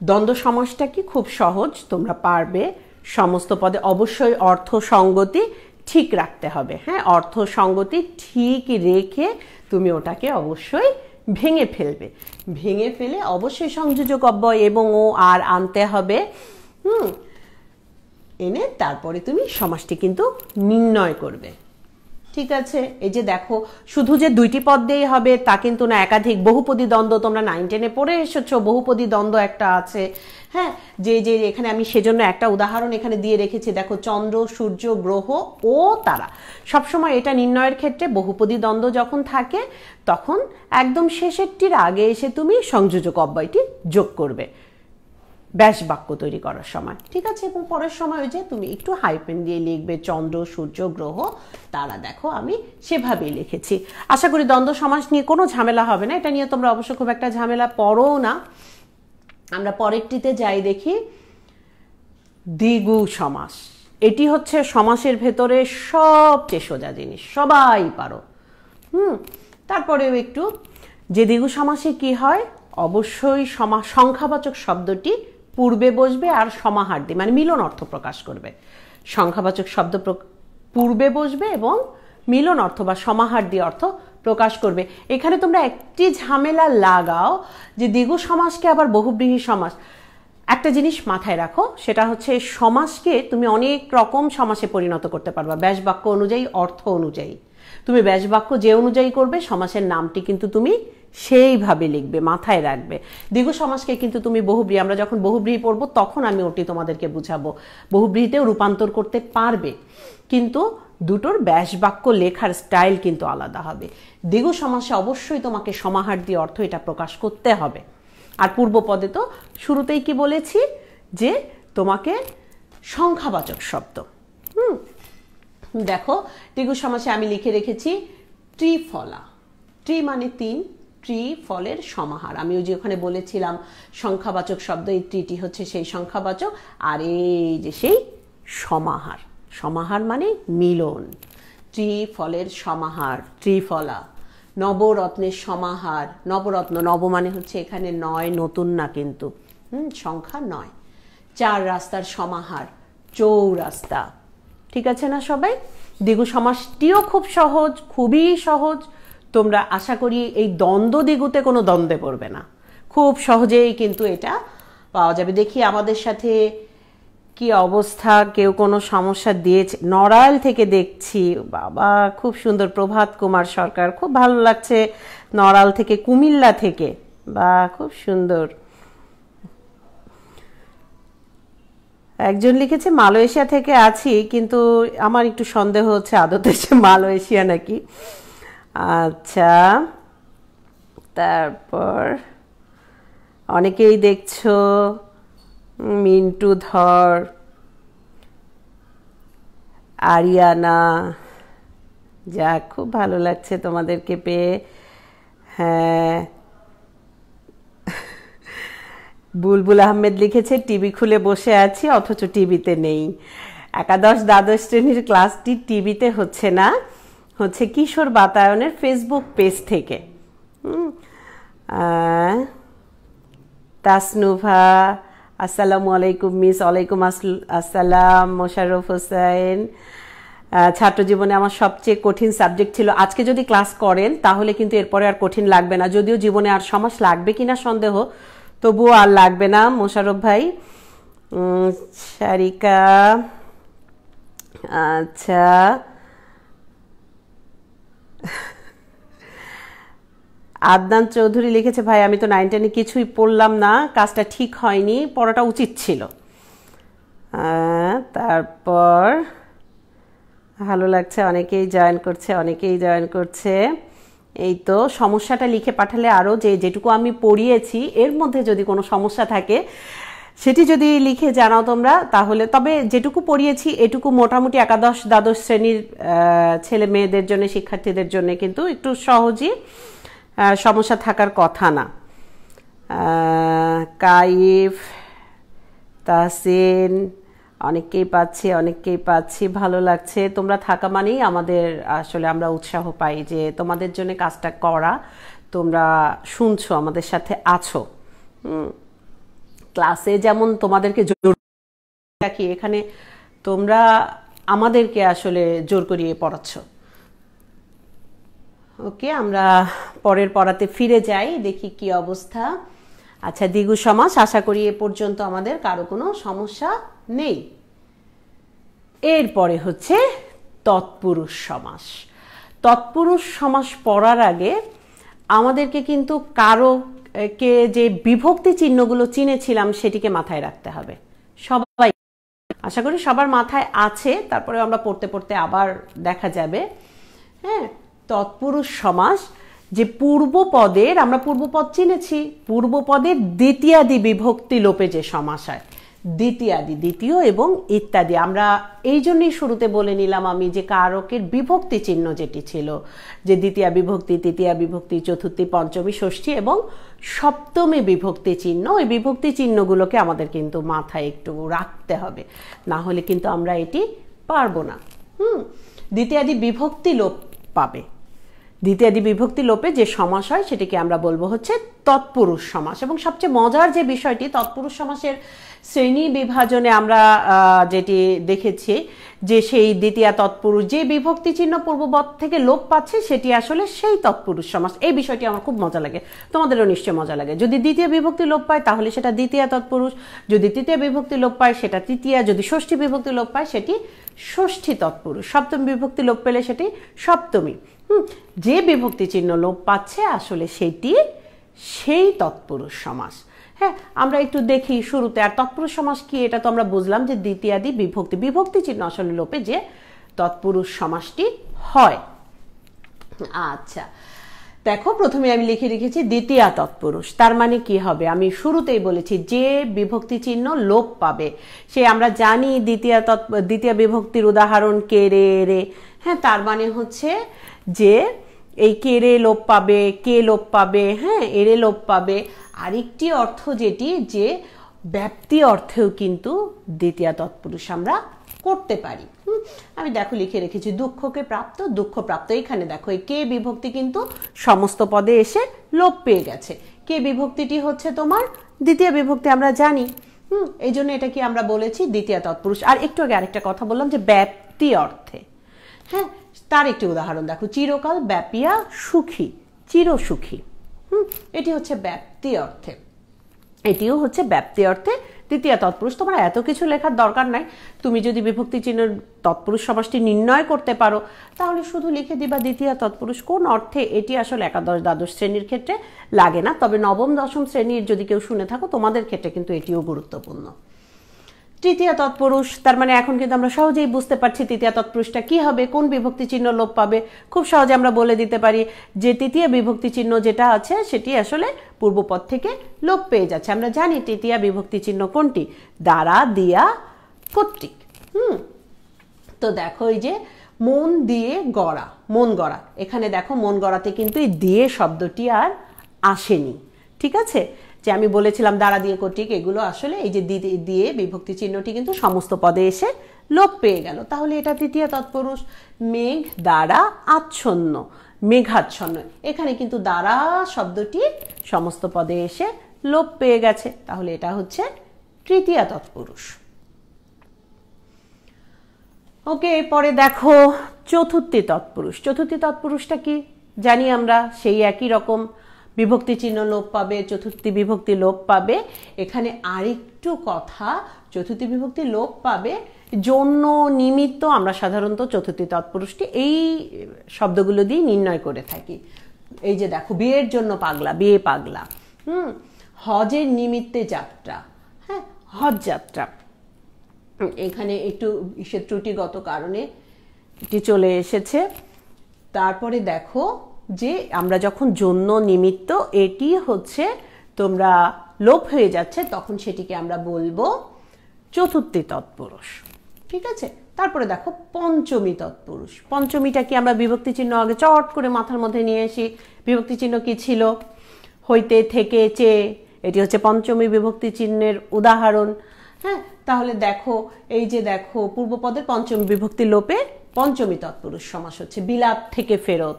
দ্বন্দ্ব সমাসটা কি খুব সহজ তোমরা পারবে সমস্ত পদে অবশ্যই অর্থ সঙ্গতি ঠিক রাখতে হবে হ্যাঁ অর্থ সঙ্গতি ঠিক রেখে তুমি ওটাকে অবশ্যই ভেঙে ফেলবে ভেঙে ফেলে অবশ্যই সংযোজক অব্যয় এবং ও আর আনতে হবে হুম এনে তারপরে তুমি সমাজটি কিন্তু নির্ণয় করবে ঠিক আছে এই যে দেখো শুধু যে দুইটি পদ দিয়েই হবে তা কিন্তু না একাধিক বহুপদী দ্বন্দ্ব তোমরা নাইন টেনে পড়ে এসেছ বহুপদী দ্বন্দ্ব একটা আছে হ্যাঁ যে যে এখানে আমি সেজন্য একটা উদাহরণ এখানে দিয়ে রেখেছি দেখো চন্দ্র সূর্য গ্রহ ও তারা সবসময় এটা নির্ণয়ের ক্ষেত্রে বহুপদী দ্বন্দ্ব যখন থাকে তখন একদম শেষেরটির আগে এসে তুমি সংযোজক অব্যয়টি যোগ করবে ব্যাস বাক্য তৈরি করার সময় ঠিক আছে এবং পরের সময় ওই যে তুমি একটু হাইপেন দিয়ে লিখবে চন্দ্র সূর্য গ্রহ তারা দেখো আমি সেভাবেই লিখেছি আশা করি দ্বন্দ্ব সমাস নিয়ে কোনো ঝামেলা হবে না এটা নিয়ে তোমরা অবশ্য খুব একটা ঝামেলা পড়ো না আমরা পরেরটিতে যাই দেখি দ্বিগু সমাস এটি হচ্ছে সমাসের ভেতরে সবচেয়ে সোজা জিনিস সবাই পারো হুম তারপরেও একটু যে দ্বিগু সমাসে কি হয় অবশ্যই সমাস সংখ্যাবাচক শব্দটি পূর্বে বসবে আর সমাহার্দি মানে মিলন অর্থ প্রকাশ করবে সংখ্যাবাচক শব্দ পূর্বে বসবে এবং মিলন অর্থ বা সমাহার্দি অর্থ প্রকাশ করবে এখানে তোমরা একটি ঝামেলা লাগাও যে দ্বিগু সমাজকে আবার বহুব্রীহী সমাজ একটা জিনিস মাথায় রাখো সেটা হচ্ছে সমাজকে তুমি অনেক রকম সমাসে পরিণত করতে পারবা ব্যাস বাক্য অনুযায়ী অর্থ অনুযায়ী তুমি ব্যাস বাক্য যে অনুযায়ী করবে সমাসের নামটি কিন্তু তুমি সেইভাবে লিখবে মাথায় রাখবে দীর্ঘ সমাজকে কিন্তু তুমি বহুব্রী আমরা যখন বহুব্রীহি পড়বো তখন আমি ওটি তোমাদেরকে বুঝাবো বহুব্রীহিতেও রূপান্তর করতে পারবে কিন্তু দুটোর ব্যাস বাক্য লেখার স্টাইল কিন্তু আলাদা হবে দ্বিগু সমাসে অবশ্যই তোমাকে সমাহার দিয়ে অর্থ এটা প্রকাশ করতে হবে আর পূর্বপদে তো শুরুতেই কি বলেছি যে তোমাকে সংখ্যাবাচক শব্দ হুম দেখো দ্বিগু সমাসে আমি লিখে রেখেছি ট্রি ফলা ট্রি মানে তিন ফলের সমাহার আমি ওই যে ওখানে বলেছিলাম সংখ্যাবাচক শব্দ এই ট্রিটি হচ্ছে সেই সংখ্যাবাচক আর এই যে সেই সমাহার সমাহার মানে মিলন ট্রি ফলের সমাহার ফলা নবরত্নের সমাহার নবরত্ন নব মানে হচ্ছে এখানে নয় নতুন না কিন্তু হুম সংখ্যা নয় চার রাস্তার সমাহার চৌরাস্তা ঠিক আছে না সবাই দ্বিগু সমাসটিও খুব সহজ খুবই সহজ তোমরা আশা করি এই দ্বন্দ্ব দিগুতে কোনো দ্বন্দ্বে পড়বে না খুব সহজেই কিন্তু এটা পাওয়া যাবে দেখি আমাদের সাথে কি অবস্থা কেউ কোনো সমস্যা দিয়েছে নড়াইল থেকে দেখছি বাবা খুব সুন্দর প্রভাত কুমার সরকার খুব ভালো লাগছে নড়াল থেকে কুমিল্লা থেকে বা খুব সুন্দর একজন লিখেছে মালয়েশিয়া থেকে আছি কিন্তু আমার একটু সন্দেহ হচ্ছে আদতে মালয়েশিয়া নাকি আচ্ছা তারপর অনেকেই দেখছো মিন্টু ধর আরিয়ানা যা খুব ভালো লাগছে তোমাদেরকে পেয়ে হ্যাঁ বুলবুল আহমেদ লিখেছে টিভি খুলে বসে আছি অথচ টিভিতে নেই একাদশ দ্বাদশ শ্রেণীর ক্লাসটি টিভিতে হচ্ছে না হচ্ছে কিশোর বাতায়নের ফেসবুক পেজ থেকে তাসনুভা আসসালামু আলাইকুম মিস ওয়ালাইকুম আসসালাম মোশাররফ হোসেন ছাত্র জীবনে আমার সবচেয়ে কঠিন সাবজেক্ট ছিল আজকে যদি ক্লাস করেন তাহলে কিন্তু এরপরে আর কঠিন লাগবে না যদিও জীবনে আর সমাস লাগবে কিনা সন্দেহ তবুও আর লাগবে না মোশারফ ভাই সারিকা আচ্ছা আদনান চৌধুরী লিখেছে ভাই আমি তো নাইন টেনে কিছুই পড়লাম না কাজটা ঠিক হয়নি পড়াটা উচিত ছিল তারপর ভালো লাগছে অনেকেই জয়েন করছে অনেকেই জয়েন করছে এই তো সমস্যাটা লিখে পাঠালে আরও যে যেটুকু আমি পড়িয়েছি এর মধ্যে যদি কোনো সমস্যা থাকে সেটি যদি লিখে জানাও তোমরা তাহলে তবে যেটুকু পড়িয়েছি এটুকু মোটামুটি একাদশ দ্বাদশ শ্রেণীর ছেলে মেয়েদের জন্য শিক্ষার্থীদের জন্য কিন্তু একটু সহজেই সমস্যা থাকার কথা না কাইফ তাসিন অনেককেই পাচ্ছি অনেককেই পাচ্ছি ভালো লাগছে তোমরা থাকা মানেই আমাদের আসলে আমরা উৎসাহ পাই যে তোমাদের জন্য কাজটা করা তোমরা শুনছো আমাদের সাথে আছো হুম ক্লাসে যেমন তোমাদেরকে জোর রাখি এখানে তোমরা আমাদেরকে আসলে জোর করিয়ে পড়াচ্ছ ওকে আমরা পরের পড়াতে ফিরে যাই দেখি কি অবস্থা আচ্ছা দিগু সমাস আশা করি এ পর্যন্ত আমাদের কারো কোনো সমস্যা নেই এরপরে হচ্ছে তৎপুরুষ সমাস তৎপুরুষ সমাস পড়ার আগে আমাদেরকে কিন্তু কারো কে যে বিভক্তি চিহ্নগুলো চিনেছিলাম সেটিকে মাথায় রাখতে হবে সবাই আশা করি সবার মাথায় আছে তারপরে আমরা পড়তে পড়তে আবার দেখা যাবে হ্যাঁ তৎপুরুষ সমাস যে পূর্বপদের আমরা পূর্বপদ চিনেছি পূর্বপদের দ্বিতীয়াদি বিভক্তি লোপে যে সমাস হয় দ্বিতীয়াদি দ্বিতীয় এবং ইত্যাদি আমরা এই জন্যই শুরুতে বলে নিলাম আমি যে কারকের বিভক্তি চিহ্ন যেটি ছিল যে দ্বিতীয় বিভক্তি তৃতীয়া বিভক্তি চতুর্থী পঞ্চমী ষষ্ঠী এবং সপ্তমে বিভক্তি চিহ্ন ওই বিভক্তি চিহ্নগুলোকে আমাদের কিন্তু মাথায় একটু রাখতে হবে না হলে কিন্তু আমরা এটি পারবো না হুম দ্বিতীয়াদি বিভক্তি লোপ পাবে দ্বিতীয়াদি বিভক্তি লোপে যে সমাস হয় সেটিকে আমরা বলবো হচ্ছে তৎপুরুষ সমাস এবং সবচেয়ে মজার যে বিষয়টি তৎপুরুষ সমাসের শ্রেণী বিভাজনে আমরা যেটি দেখেছি যে সেই দ্বিতীয় তৎপুরুষ যে বিভক্তি চিহ্ন পূর্ববৎ থেকে লোপ পাচ্ছে সেটি আসলে সেই তৎপুরুষ সমাস এই বিষয়টি আমার খুব মজা লাগে তোমাদেরও নিশ্চয় মজা লাগে যদি দ্বিতীয় বিভক্তি লোপ পায় তাহলে সেটা দ্বিতীয় তৎপুরুষ যদি তৃতীয় বিভক্তি লোপ পায় সেটা তৃতীয়া যদি ষষ্ঠী বিভক্তি লোপ পায় সেটি ষষ্ঠী তৎপুরুষ সপ্তম বিভক্তি লোপ পেলে সেটি সপ্তমী হুম যে বিভক্তি চিহ্ন লোপ পাচ্ছে আসলে সেটি সেই তৎপুরুষ সমাস হ্যাঁ আমরা একটু দেখি শুরুতে আর তৎপুরুষ সমাস কি এটা তো আমরা বুঝলাম যে দ্বিতীয়াদি বিভক্তি বিভক্তি চিহ্ন আসলে লোপে যে তৎপুরুষ সমাসটি হয় আচ্ছা দেখো প্রথমে আমি লিখে রেখেছি দ্বিতীয়া তৎপুরুষ তার মানে কি হবে আমি শুরুতেই বলেছি যে বিভক্তি চিহ্ন লোপ পাবে সে আমরা জানি দ্বিতীয়া তৎ দ্বিতীয় বিভক্তির উদাহরণ কে রে রে হ্যাঁ তার মানে হচ্ছে যে এই রে লোপ পাবে কে লোপ পাবে হ্যাঁ এরে লোপ পাবে আরেকটি অর্থ যেটি যে ব্যাপ্তি অর্থেও কিন্তু দ্বিতীয় তৎপুরুষ আমরা করতে পারি আমি দেখো লিখে রেখেছি দুঃখকে প্রাপ্ত দুঃখ প্রাপ্ত এখানে দেখো এই কে বিভক্তি কিন্তু সমস্ত পদে এসে লোপ পেয়ে গেছে কে বিভক্তিটি হচ্ছে তোমার দ্বিতীয় বিভক্তি আমরা জানি হুম এই জন্য এটা কি আমরা বলেছি দ্বিতীয় তৎপুরুষ আর একটু আগে আরেকটা কথা বললাম যে ব্যাপ্তি অর্থে হ্যাঁ তার একটি উদাহরণ দেখো চিরকাল ব্যাপিয়া সুখী চিরসুখী হুম এটি হচ্ছে ব্যাপ্তি অর্থে এটিও হচ্ছে ব্যাপ্তি অর্থে দ্বিতীয় তৎপুরুষ তোমার এত কিছু লেখার দরকার নাই তুমি যদি বিভক্তি চিহ্ন তৎপুরুষ সমাজটি নির্ণয় করতে পারো তাহলে শুধু লিখে দিবা দ্বিতীয় তৎপুরুষ কোন অর্থে এটি আসলে একাদশ দ্বাদশ শ্রেণীর ক্ষেত্রে লাগে না তবে নবম দশম শ্রেণীর যদি কেউ শুনে থাকো তোমাদের ক্ষেত্রে কিন্তু এটিও গুরুত্বপূর্ণ তৃতীয় তৎপুরুষ তার মানে এখন কিন্তু আমরা সহজেই বুঝতে পারছি তৃতীয় তৎপুরুষটা কি হবে কোন বিভক্তি চিহ্ন লোপ পাবে খুব সহজে আমরা বলে দিতে পারি যে তৃতীয় বিভক্তি চিহ্ন যেটা আছে সেটি আসলে পূর্বপদ থেকে লোপ পেয়ে যাচ্ছে আমরা জানি তৃতীয় বিভক্তি চিহ্ন কোনটি দ্বারা দিয়া কর্তৃক হুম তো দেখো এই যে মন দিয়ে গড়া মন গড়া এখানে দেখো মন গড়াতে কিন্তু এই দিয়ে শব্দটি আর আসেনি ঠিক আছে যে আমি বলেছিলাম দ্বারা দিয়ে কর্তৃক এগুলো আসলে এই যে দিয়ে বিভক্তি চিহ্নটি কিন্তু সমস্ত পদে এসে লোপ পেয়ে গেল তাহলে এটা তৃতীয় তৎপুরুষ মেঘ দ্বারা আচ্ছন্ন মেঘাচ্ছন্ন এখানে কিন্তু দ্বারা শব্দটি সমস্ত পদে এসে লোপ পেয়ে গেছে তাহলে এটা হচ্ছে তৃতীয় তৎপুরুষ ওকে এরপরে দেখো চতুর্থী তৎপুরুষ চতুর্থী তৎপুরুষটা কি জানি আমরা সেই একই রকম বিভক্তি চিহ্ন লোপ পাবে চতুর্থী বিভক্তি লোপ পাবে এখানে আরেকটু কথা চতুর্থী বিভক্তি লোপ পাবে জন্য নিমিত্ত আমরা সাধারণত চতুর্থী তৎপুরুষটি এই শব্দগুলো দিয়ে নির্ণয় করে থাকি এই যে দেখো বিয়ের জন্য পাগলা বিয়ে পাগলা হুম হজের নিমিত্তে যাত্রা হ্যাঁ হজ যাত্রা এখানে একটু সে ত্রুটিগত কারণে এটি চলে এসেছে তারপরে দেখো যে আমরা যখন জন্য নিমিত্ত এটি হচ্ছে তোমরা লোপ হয়ে যাচ্ছে তখন সেটিকে আমরা বলবো চতুর্থী তৎপুরুষ ঠিক আছে তারপরে দেখো পঞ্চমী তৎপুরুষ পঞ্চমীটা কি আমরা বিভক্তি চিহ্ন আগে চট করে মাথার মধ্যে নিয়ে আসি বিভক্তি চিহ্ন কি ছিল হইতে থেকে চেয়ে এটি হচ্ছে পঞ্চমী বিভক্তি চিহ্নের উদাহরণ হ্যাঁ তাহলে দেখো এই যে দেখো পূর্বপদের পঞ্চমী বিভক্তি লোপে পঞ্চমী তৎপুরুষ সমাস হচ্ছে বিলাপ থেকে ফেরত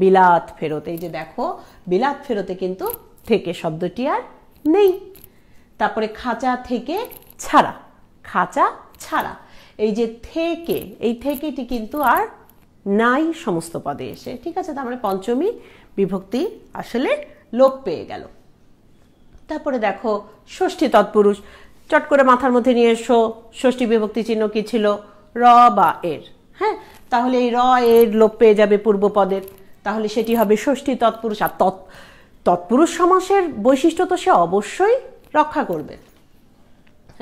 বিলাত ফেরত এই যে দেখো বিলাত ফেরতে কিন্তু থেকে শব্দটি আর নেই তারপরে খাঁচা থেকে ছাড়া খাঁচা ছাড়া এই যে থেকে এই থেকেটি কিন্তু আর নাই সমস্ত পদে এসে ঠিক আছে তারপরে মানে পঞ্চমী বিভক্তি আসলে লোপ পেয়ে গেল তারপরে দেখো ষষ্ঠী তৎপুরুষ চট করে মাথার মধ্যে নিয়ে এসো ষষ্ঠী বিভক্তি চিহ্ন কি ছিল র বা এর হ্যাঁ তাহলে এই র এর লোপ পেয়ে যাবে পূর্ব পদের তাহলে সেটি হবে ষষ্ঠী তৎপুরুষ আর তৎ তৎপুরুষ সমাসের বৈশিষ্ট্য তো সে অবশ্যই রক্ষা করবে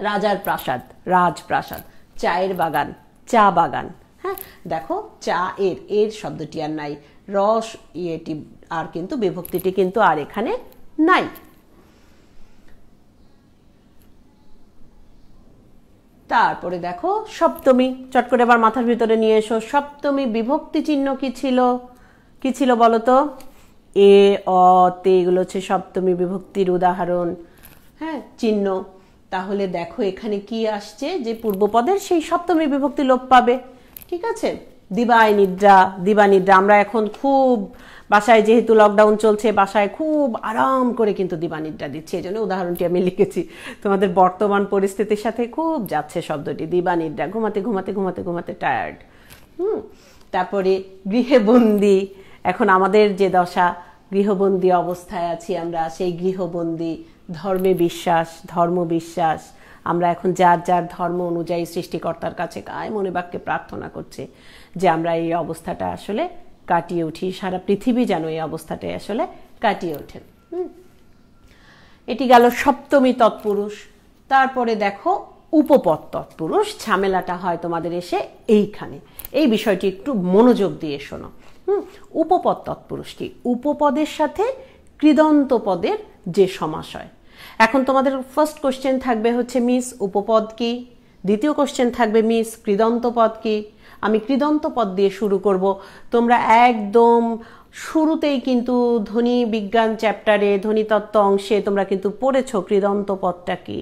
রাজার প্রাসাদ রাজপ্রাসাদ চায়ের বাগান চা বাগান হ্যাঁ দেখো চা এর এর শব্দটি আর নাই রস ইয়েটি আর কিন্তু বিভক্তিটি কিন্তু আর এখানে নাই তারপরে দেখো সপ্তমী চট করে আবার মাথার ভিতরে নিয়ে এসো সপ্তমী বিভক্তি চিহ্ন কি ছিল কি ছিল বলতো এ অ তে এগুলো হচ্ছে সপ্তমী বিভক্তির উদাহরণ হ্যাঁ চিহ্ন তাহলে দেখো এখানে কি আসছে যে পূর্বপদের সেই সপ্তমী বিভক্তি লোপ পাবে ঠিক আছে দিবাই নিদ্রা দিবা নিদ্রা আমরা এখন খুব বাসায় যেহেতু লকডাউন চলছে বাসায় খুব আরাম করে কিন্তু দিবা নিদ্রা দিচ্ছে এই জন্য উদাহরণটি আমি লিখেছি তোমাদের বর্তমান পরিস্থিতির সাথে খুব যাচ্ছে শব্দটি দিবা নিদ্রা ঘুমাতে ঘুমাতে ঘুমাতে ঘুমাতে টায়ার্ড হুম তারপরে গৃহে এখন আমাদের যে দশা গৃহবন্দী অবস্থায় আছি আমরা সেই গৃহবন্দী ধর্মে বিশ্বাস ধর্ম বিশ্বাস আমরা এখন যার যার ধর্ম অনুযায়ী সৃষ্টিকর্তার কাছে কায় মনে বাক্যে প্রার্থনা করছে যে আমরা এই অবস্থাটা আসলে কাটিয়ে উঠি সারা পৃথিবী যেন এই অবস্থাটাই আসলে কাটিয়ে ওঠেন এটি গেল সপ্তমী তৎপুরুষ তারপরে দেখো উপপদ তৎপুরুষ ঝামেলাটা হয় তোমাদের এসে এইখানে এই বিষয়টি একটু মনোযোগ দিয়ে শোনো হুম উপপদ তৎপুরুষটি উপপদের সাথে কৃদন্ত পদের যে হয় এখন তোমাদের ফার্স্ট কোশ্চেন থাকবে হচ্ছে মিস উপপদ কি দ্বিতীয় কোশ্চেন থাকবে মিস কৃদন্ত পদ কি আমি কৃদন্ত পদ দিয়ে শুরু করব তোমরা একদম শুরুতেই কিন্তু ধ্বনি বিজ্ঞান চ্যাপ্টারে ধ্বনিতত্ত্ব অংশে তোমরা কিন্তু পড়েছ কৃদন্ত পদটা কি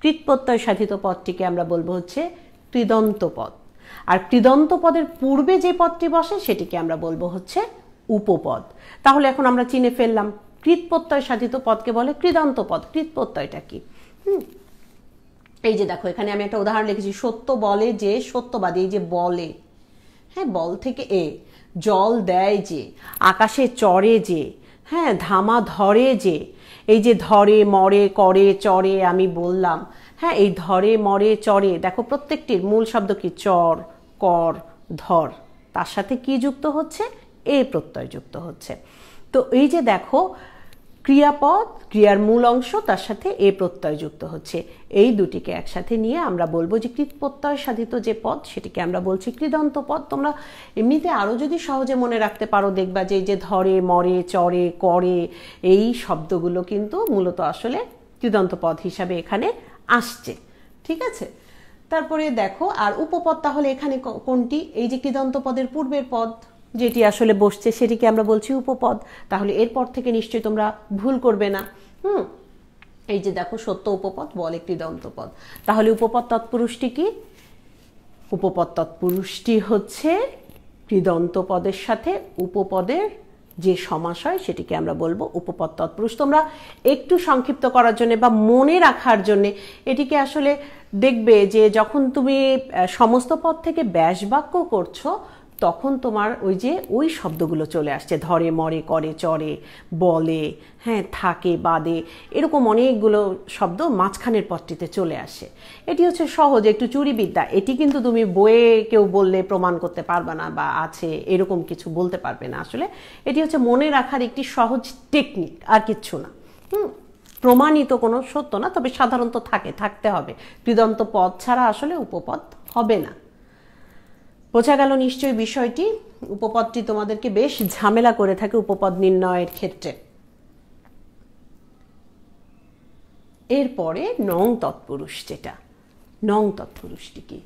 কৃতপত্যয় সাধিত পদটিকে আমরা বলবো হচ্ছে কৃদন্ত পদ আর কৃদন্ত পদের পূর্বে যে পদটি বসে সেটিকে আমরা বলবো হচ্ছে উপপদ তাহলে এখন আমরা চিনে ফেললাম কৃতপত্যয় সাধিত পদকে বলে কৃদন্ত পদ কৃতপত্যয়টা কি হুম এই যে দেখো এখানে আমি একটা উদাহরণ লিখেছি সত্য বলে যে সত্যবাদী এই যে বলে হ্যাঁ বল থেকে এ জল দেয় যে আকাশে চড়ে যে হ্যাঁ ধামা ধরে যে এই যে ধরে মরে করে চড়ে আমি বললাম হ্যাঁ এই ধরে মরে চড়ে দেখো প্রত্যেকটির মূল শব্দ কি চড় কর ধর তার সাথে কি যুক্ত হচ্ছে এ প্রত্যয় যুক্ত হচ্ছে তো এই যে দেখো ক্রিয়াপদ ক্রিয়ার মূল অংশ তার সাথে এ প্রত্যয় যুক্ত হচ্ছে এই দুটিকে একসাথে নিয়ে আমরা বলবো যে কৃত প্রত্যয় সাধিত যে পদ সেটিকে আমরা বলছি কৃদন্ত পদ তোমরা এমনিতে আরও যদি সহজে মনে রাখতে পারো দেখবা যে যে ধরে মরে চরে করে এই শব্দগুলো কিন্তু মূলত আসলে কৃদন্ত পদ হিসাবে এখানে আসছে ঠিক আছে তারপরে দেখো আর উপপদ তাহলে এখানে কোনটি এই যে কৃদন্ত পদের পূর্বের পদ যেটি আসলে বসছে সেটিকে আমরা বলছি উপপদ তাহলে এরপর থেকে নিশ্চয়ই তোমরা ভুল করবে না হুম এই যে দেখো সত্য উপপদ বল একটি দন্তপদ তাহলে উপপদ তৎপুরুষটি কি উপপদ তৎপুরুষটি হচ্ছে কৃদন্ত পদের সাথে উপপদের যে সমাস হয় সেটিকে আমরা বলবো উপপদ তৎপুরুষ তোমরা একটু সংক্ষিপ্ত করার জন্য বা মনে রাখার জন্য এটিকে আসলে দেখবে যে যখন তুমি সমস্ত পদ থেকে ব্যাস বাক্য করছো তখন তোমার ওই যে ওই শব্দগুলো চলে আসছে ধরে মরে করে চরে বলে হ্যাঁ থাকে বাদে এরকম অনেকগুলো শব্দ মাঝখানের পথটিতে চলে আসে এটি হচ্ছে সহজ একটু চুরিবিদ্যা এটি কিন্তু তুমি বইয়ে কেউ বললে প্রমাণ করতে পারবে না বা আছে এরকম কিছু বলতে পারবে না আসলে এটি হচ্ছে মনে রাখার একটি সহজ টেকনিক আর কিচ্ছু না হুম প্রমাণিত কোনো সত্য না তবে সাধারণত থাকে থাকতে হবে কৃদন্ত পদ ছাড়া আসলে উপপদ হবে না বোঝা গেল নিশ্চয়ই বিষয়টি উপপদটি তোমাদেরকে বেশ ঝামেলা করে থাকে উপপদ নির্ণয়ের ক্ষেত্রে এরপরে নং তৎপুরুষ যেটা নং তৎপুরুষটি কি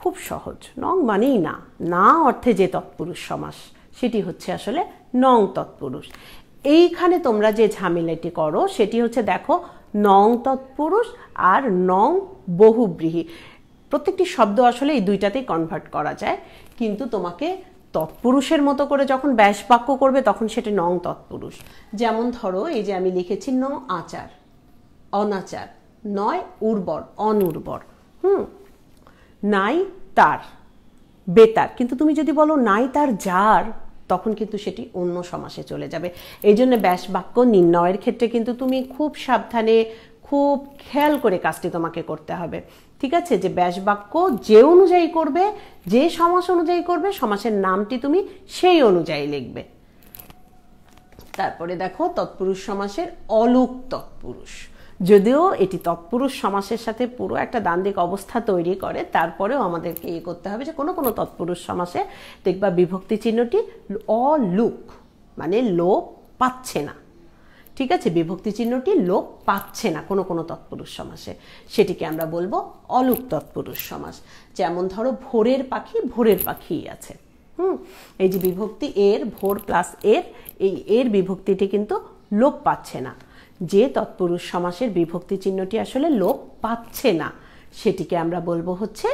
খুব সহজ নং মানেই না না অর্থে যে তৎপুরুষ সমাস সেটি হচ্ছে আসলে নং তৎপুরুষ এইখানে তোমরা যে ঝামেলাটি করো সেটি হচ্ছে দেখো নং তৎপুরুষ আর নং বহুব্রীহী প্রত্যেকটি শব্দ আসলে এই দুইটাতেই কনভার্ট করা যায় কিন্তু তোমাকে তৎপুরুষের মতো করে যখন ব্যাস বাক্য করবে তখন সেটি নং তৎপুরুষ যেমন ধরো এই যে আমি লিখেছি ন আচার অনাচার নয় উর্বর অনুর্বর হুম নাই তার বেতার কিন্তু তুমি যদি বলো নাই তার যার তখন কিন্তু সেটি অন্য সমাসে চলে যাবে এই জন্য ব্যাস বাক্য নির্ণয়ের ক্ষেত্রে কিন্তু তুমি খুব সাবধানে খুব খেয়াল করে কাজটি তোমাকে করতে হবে ঠিক আছে যে ব্যাস বাক্য যে অনুযায়ী করবে যে সমাস অনুযায়ী করবে সমাসের নামটি তুমি সেই অনুযায়ী লিখবে তারপরে দেখো তৎপুরুষ সমাসের অলোক তৎপুরুষ যদিও এটি তৎপুরুষ সমাসের সাথে পুরো একটা দান্দিক অবস্থা তৈরি করে তারপরেও আমাদেরকে ইয়ে করতে হবে যে কোনো কোনো তৎপুরুষ সমাসে দেখবা বিভক্তি চিহ্নটি অলুক মানে লোপ পাচ্ছে না ঠিক আছে বিভক্তি চিহ্নটি লোপ পাচ্ছে না কোনো কোনো তৎপুরুষ সমাসে সেটিকে আমরা বলবো অলুক তৎপুরুষ সমাস যেমন ধরো ভোরের পাখি ভোরের পাখিই আছে হুম এই যে বিভক্তি এর ভোর প্লাস এর এই এর বিভক্তিটি কিন্তু লোপ পাচ্ছে না যে তৎপুরুষ সমাসের বিভক্তি চিহ্নটি আসলে লোপ পাচ্ছে না সেটিকে আমরা বলবো হচ্ছে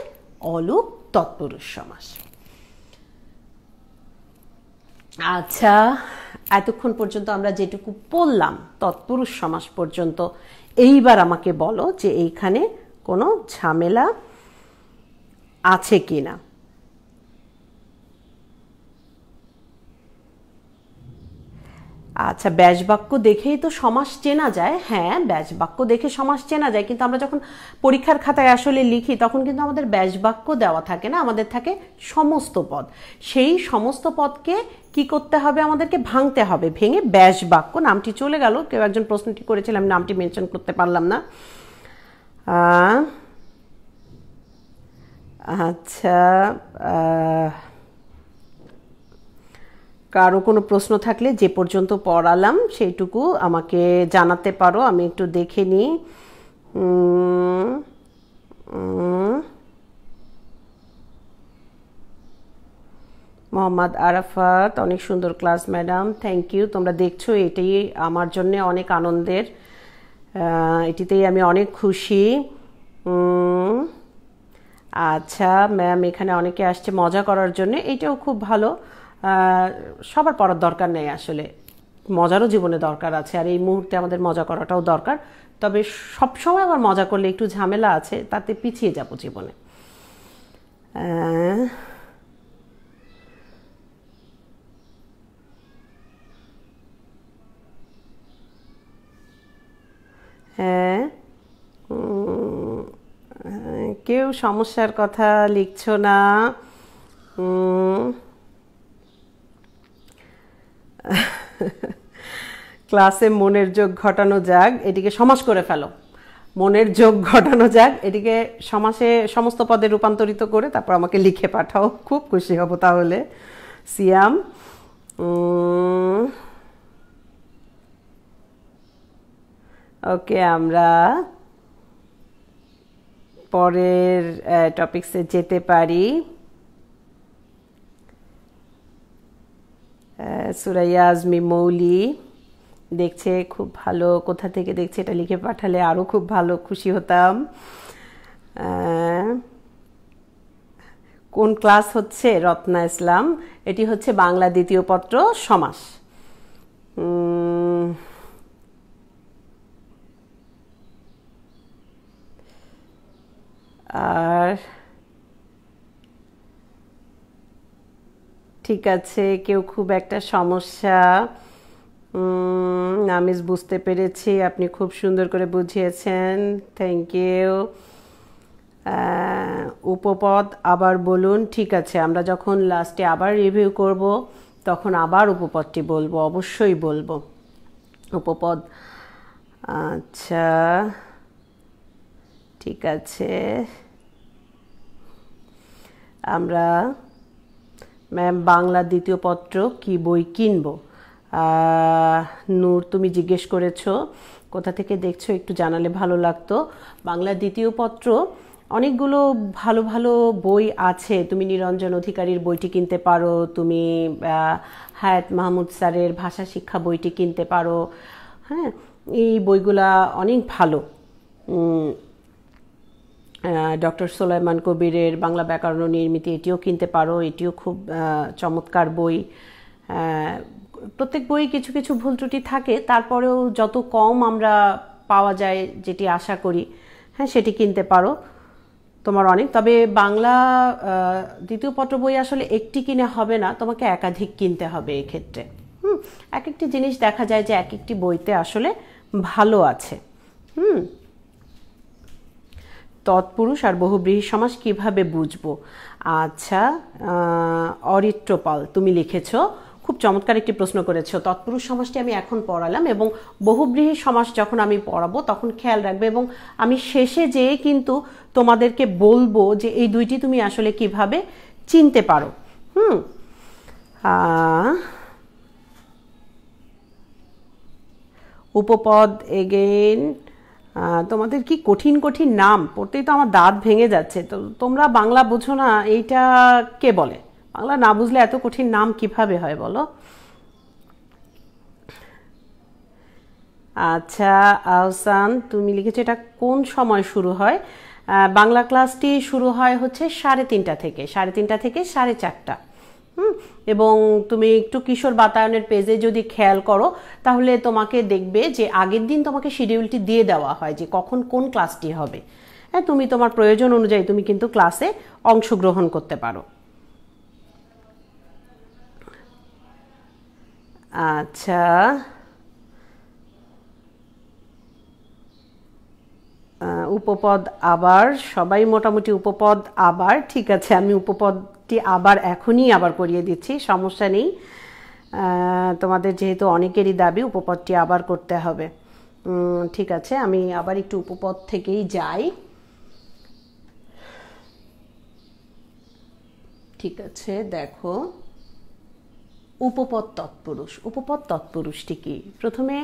অলোক তৎপুরুষ সমাস আচ্ছা এতক্ষণ পর্যন্ত আমরা যেটুকু পড়লাম তৎপুরুষ সমাস পর্যন্ত এইবার আমাকে বলো যে এইখানে কোনো ঝামেলা আছে কি না আচ্ছা ব্যাস বাক্য দেখেই তো সমাস চেনা যায় হ্যাঁ ব্যাস বাক্য দেখে সমাস চেনা যায় কিন্তু আমরা যখন পরীক্ষার খাতায় আসলে লিখি তখন কিন্তু আমাদের ব্যাস বাক্য দেওয়া থাকে না আমাদের থাকে সমস্ত পদ সেই সমস্ত পদকে কি করতে হবে আমাদেরকে ভাঙতে হবে ভেঙে ব্যাস বাক্য নামটি চলে গেল কেউ একজন প্রশ্নটি করেছিলাম নামটি মেনশন করতে পারলাম না আচ্ছা কারো কোনো প্রশ্ন থাকলে যে পর্যন্ত পড়ালাম সেইটুকু আমাকে জানাতে পারো আমি একটু দেখে নিই মোহাম্মদ আরাফাত অনেক সুন্দর ক্লাস ম্যাডাম থ্যাংক ইউ তোমরা দেখছো এটাই আমার জন্য অনেক আনন্দের এটিতেই আমি অনেক খুশি আচ্ছা ম্যাম এখানে অনেকে আসছে মজা করার জন্য এটাও খুব ভালো সবার পড়ার দরকার নেই আসলে মজারও জীবনে দরকার আছে আর এই মুহূর্তে আমাদের মজা করাটাও দরকার তবে সবসময় আবার মজা করলে একটু ঝামেলা আছে তাতে পিছিয়ে যাব জীবনে হ্যাঁ কেউ সমস্যার কথা লিখছ না ক্লাসে মনের যোগ ঘটানো যাক এটিকে সমাস করে ফেলো মনের যোগ ঘটানো যাক এটিকে সমাসে সমস্ত পদে রূপান্তরিত করে তারপর আমাকে লিখে পাঠাও খুব খুশি হব তাহলে সিয়াম ওকে আমরা পরের টপিক্সে যেতে পারি সুরাইয়াজমি মৌলি দেখছে খুব ভালো কোথা থেকে দেখছে এটা লিখে পাঠালে আরও খুব ভালো খুশি হতাম কোন ক্লাস হচ্ছে রত্না ইসলাম এটি হচ্ছে বাংলা দ্বিতীয় পত্র সমাস আর ঠিক আছে কেউ খুব একটা সমস্যা আমি বুঝতে পেরেছি আপনি খুব সুন্দর করে বুঝিয়েছেন থ্যাংক ইউ উপপদ আবার বলুন ঠিক আছে আমরা যখন লাস্টে আবার রিভিউ করব তখন আবার উপপদটি বলবো অবশ্যই বলবো উপপদ আচ্ছা ঠিক আছে আমরা ম্যাম বাংলা দ্বিতীয় পত্র কি বই কিনবো নূর তুমি জিজ্ঞেস করেছো কোথা থেকে দেখছো একটু জানালে ভালো লাগতো বাংলা দ্বিতীয় পত্র অনেকগুলো ভালো ভালো বই আছে তুমি নিরঞ্জন অধিকারীর বইটি কিনতে পারো তুমি হায়াত মাহমুদ স্যারের ভাষা শিক্ষা বইটি কিনতে পারো হ্যাঁ এই বইগুলা অনেক ভালো ডক্টর সোলাইমান কবিরের বাংলা ব্যাকরণ নির্মিত এটিও কিনতে পারো এটিও খুব চমৎকার বই প্রত্যেক বই কিছু কিছু ভুল ত্রুটি থাকে তারপরেও যত কম আমরা পাওয়া যায় যেটি আশা করি হ্যাঁ সেটি কিনতে পারো তোমার অনেক তবে বাংলা দ্বিতীয় পত্র বই আসলে একটি কিনে হবে না তোমাকে একাধিক কিনতে হবে এক্ষেত্রে হুম এক একটি জিনিস দেখা যায় যে এক একটি বইতে আসলে ভালো আছে হুম তৎপুরুষ আর বহুব্রীহি সমাস কিভাবে বুঝবো আচ্ছা অরিত্রপাল তুমি লিখেছ খুব চমৎকার একটি প্রশ্ন করেছো তৎপুরুষ সমাজটি আমি এখন পড়ালাম এবং বহুব্রীহি সমাজ যখন আমি পড়াবো তখন খেয়াল রাখবে এবং আমি শেষে যেয়ে কিন্তু তোমাদেরকে বলবো যে এই দুইটি তুমি আসলে কিভাবে চিনতে পারো হুম উপপদ এগেন তোমাদের কি কঠিন কঠিন নাম পড়তেই তো আমার দাঁত ভেঙে যাচ্ছে তো তোমরা বাংলা বোঝো না এইটা কে বলে বাংলা না বুঝলে এত কঠিন নাম কিভাবে হয় বলো আচ্ছা আহসান তুমি লিখেছো এটা কোন সময় শুরু হয় বাংলা ক্লাসটি শুরু হয় হচ্ছে সাড়ে তিনটা থেকে সাড়ে তিনটা থেকে সাড়ে চারটা এবং তুমি একটু কিশোর বাতায়নের পেজে যদি খেয়াল করো তাহলে তোমাকে দেখবে যে আগের দিন তোমাকে শিডিউলটি দিয়ে দেওয়া হয় যে কখন কোন ক্লাসটি হবে হ্যাঁ তুমি তোমার প্রয়োজন অনুযায়ী তুমি কিন্তু ক্লাসে অংশগ্রহণ করতে পারো আচ্ছা উপপদ আবার সবাই মোটামুটি উপপদ আবার ঠিক আছে আমি উপপদ টি আবার এখনই আবার করিয়ে দিচ্ছি সমস্যা নেই তোমাদের যেহেতু অনেকেরই দাবি উপপদটি আবার করতে হবে ঠিক আছে আমি আবার একটু উপপদ থেকেই যাই ঠিক আছে দেখো উপপদ তৎপুরুষ উপপদ তৎপুরুষটি কি প্রথমে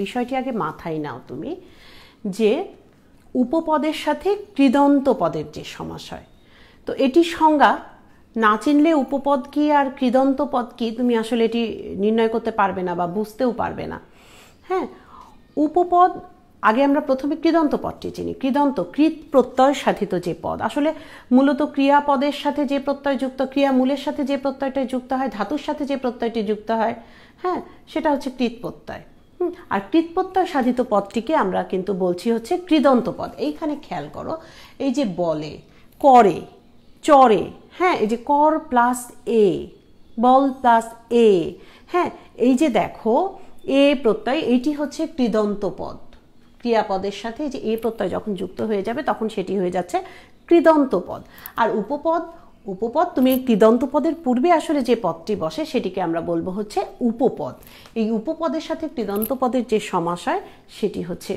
বিষয়টি আগে মাথায় নাও তুমি যে উপপদের সাথে কৃদন্ত পদের যে সমাস হয় তো এটি সংজ্ঞা না চিনলে উপপদ কি আর কৃদন্ত পদ কি তুমি আসলে এটি নির্ণয় করতে পারবে না বা বুঝতেও পারবে না হ্যাঁ উপপদ আগে আমরা প্রথমে কৃদন্ত পদটি চিনি কৃদন্ত কৃত প্রত্যয় সাধিত যে পদ আসলে মূলত ক্রিয়াপদের সাথে যে প্রত্যয় যুক্ত ক্রিয়া মূলের সাথে যে প্রত্যয়টা যুক্ত হয় ধাতুর সাথে যে প্রত্যয়টি যুক্ত হয় হ্যাঁ সেটা হচ্ছে কৃত প্রত্যয় আর প্রত্যয় সাধিত পদটিকে আমরা কিন্তু বলছি হচ্ছে কৃদন্ত পদ এইখানে খেয়াল করো এই যে বলে করে চরে হ্যাঁ এই যে কর প্লাস এ বল প্লাস এ হ্যাঁ এই যে দেখো এ প্রত্যয় এটি হচ্ছে কৃদন্ত পদ ক্রিয়াপদের সাথে যে এ প্রত্যয় যখন যুক্ত হয়ে যাবে তখন সেটি হয়ে যাচ্ছে কৃদন্ত পদ আর উপপদ উপপদ তুমি কৃদন্ত পদের পূর্বে আসলে যে পদটি বসে সেটিকে আমরা বলবো হচ্ছে উপপদ এই উপপদের সাথে কৃদন্ত পদের যে সমাস হয় সেটি হচ্ছে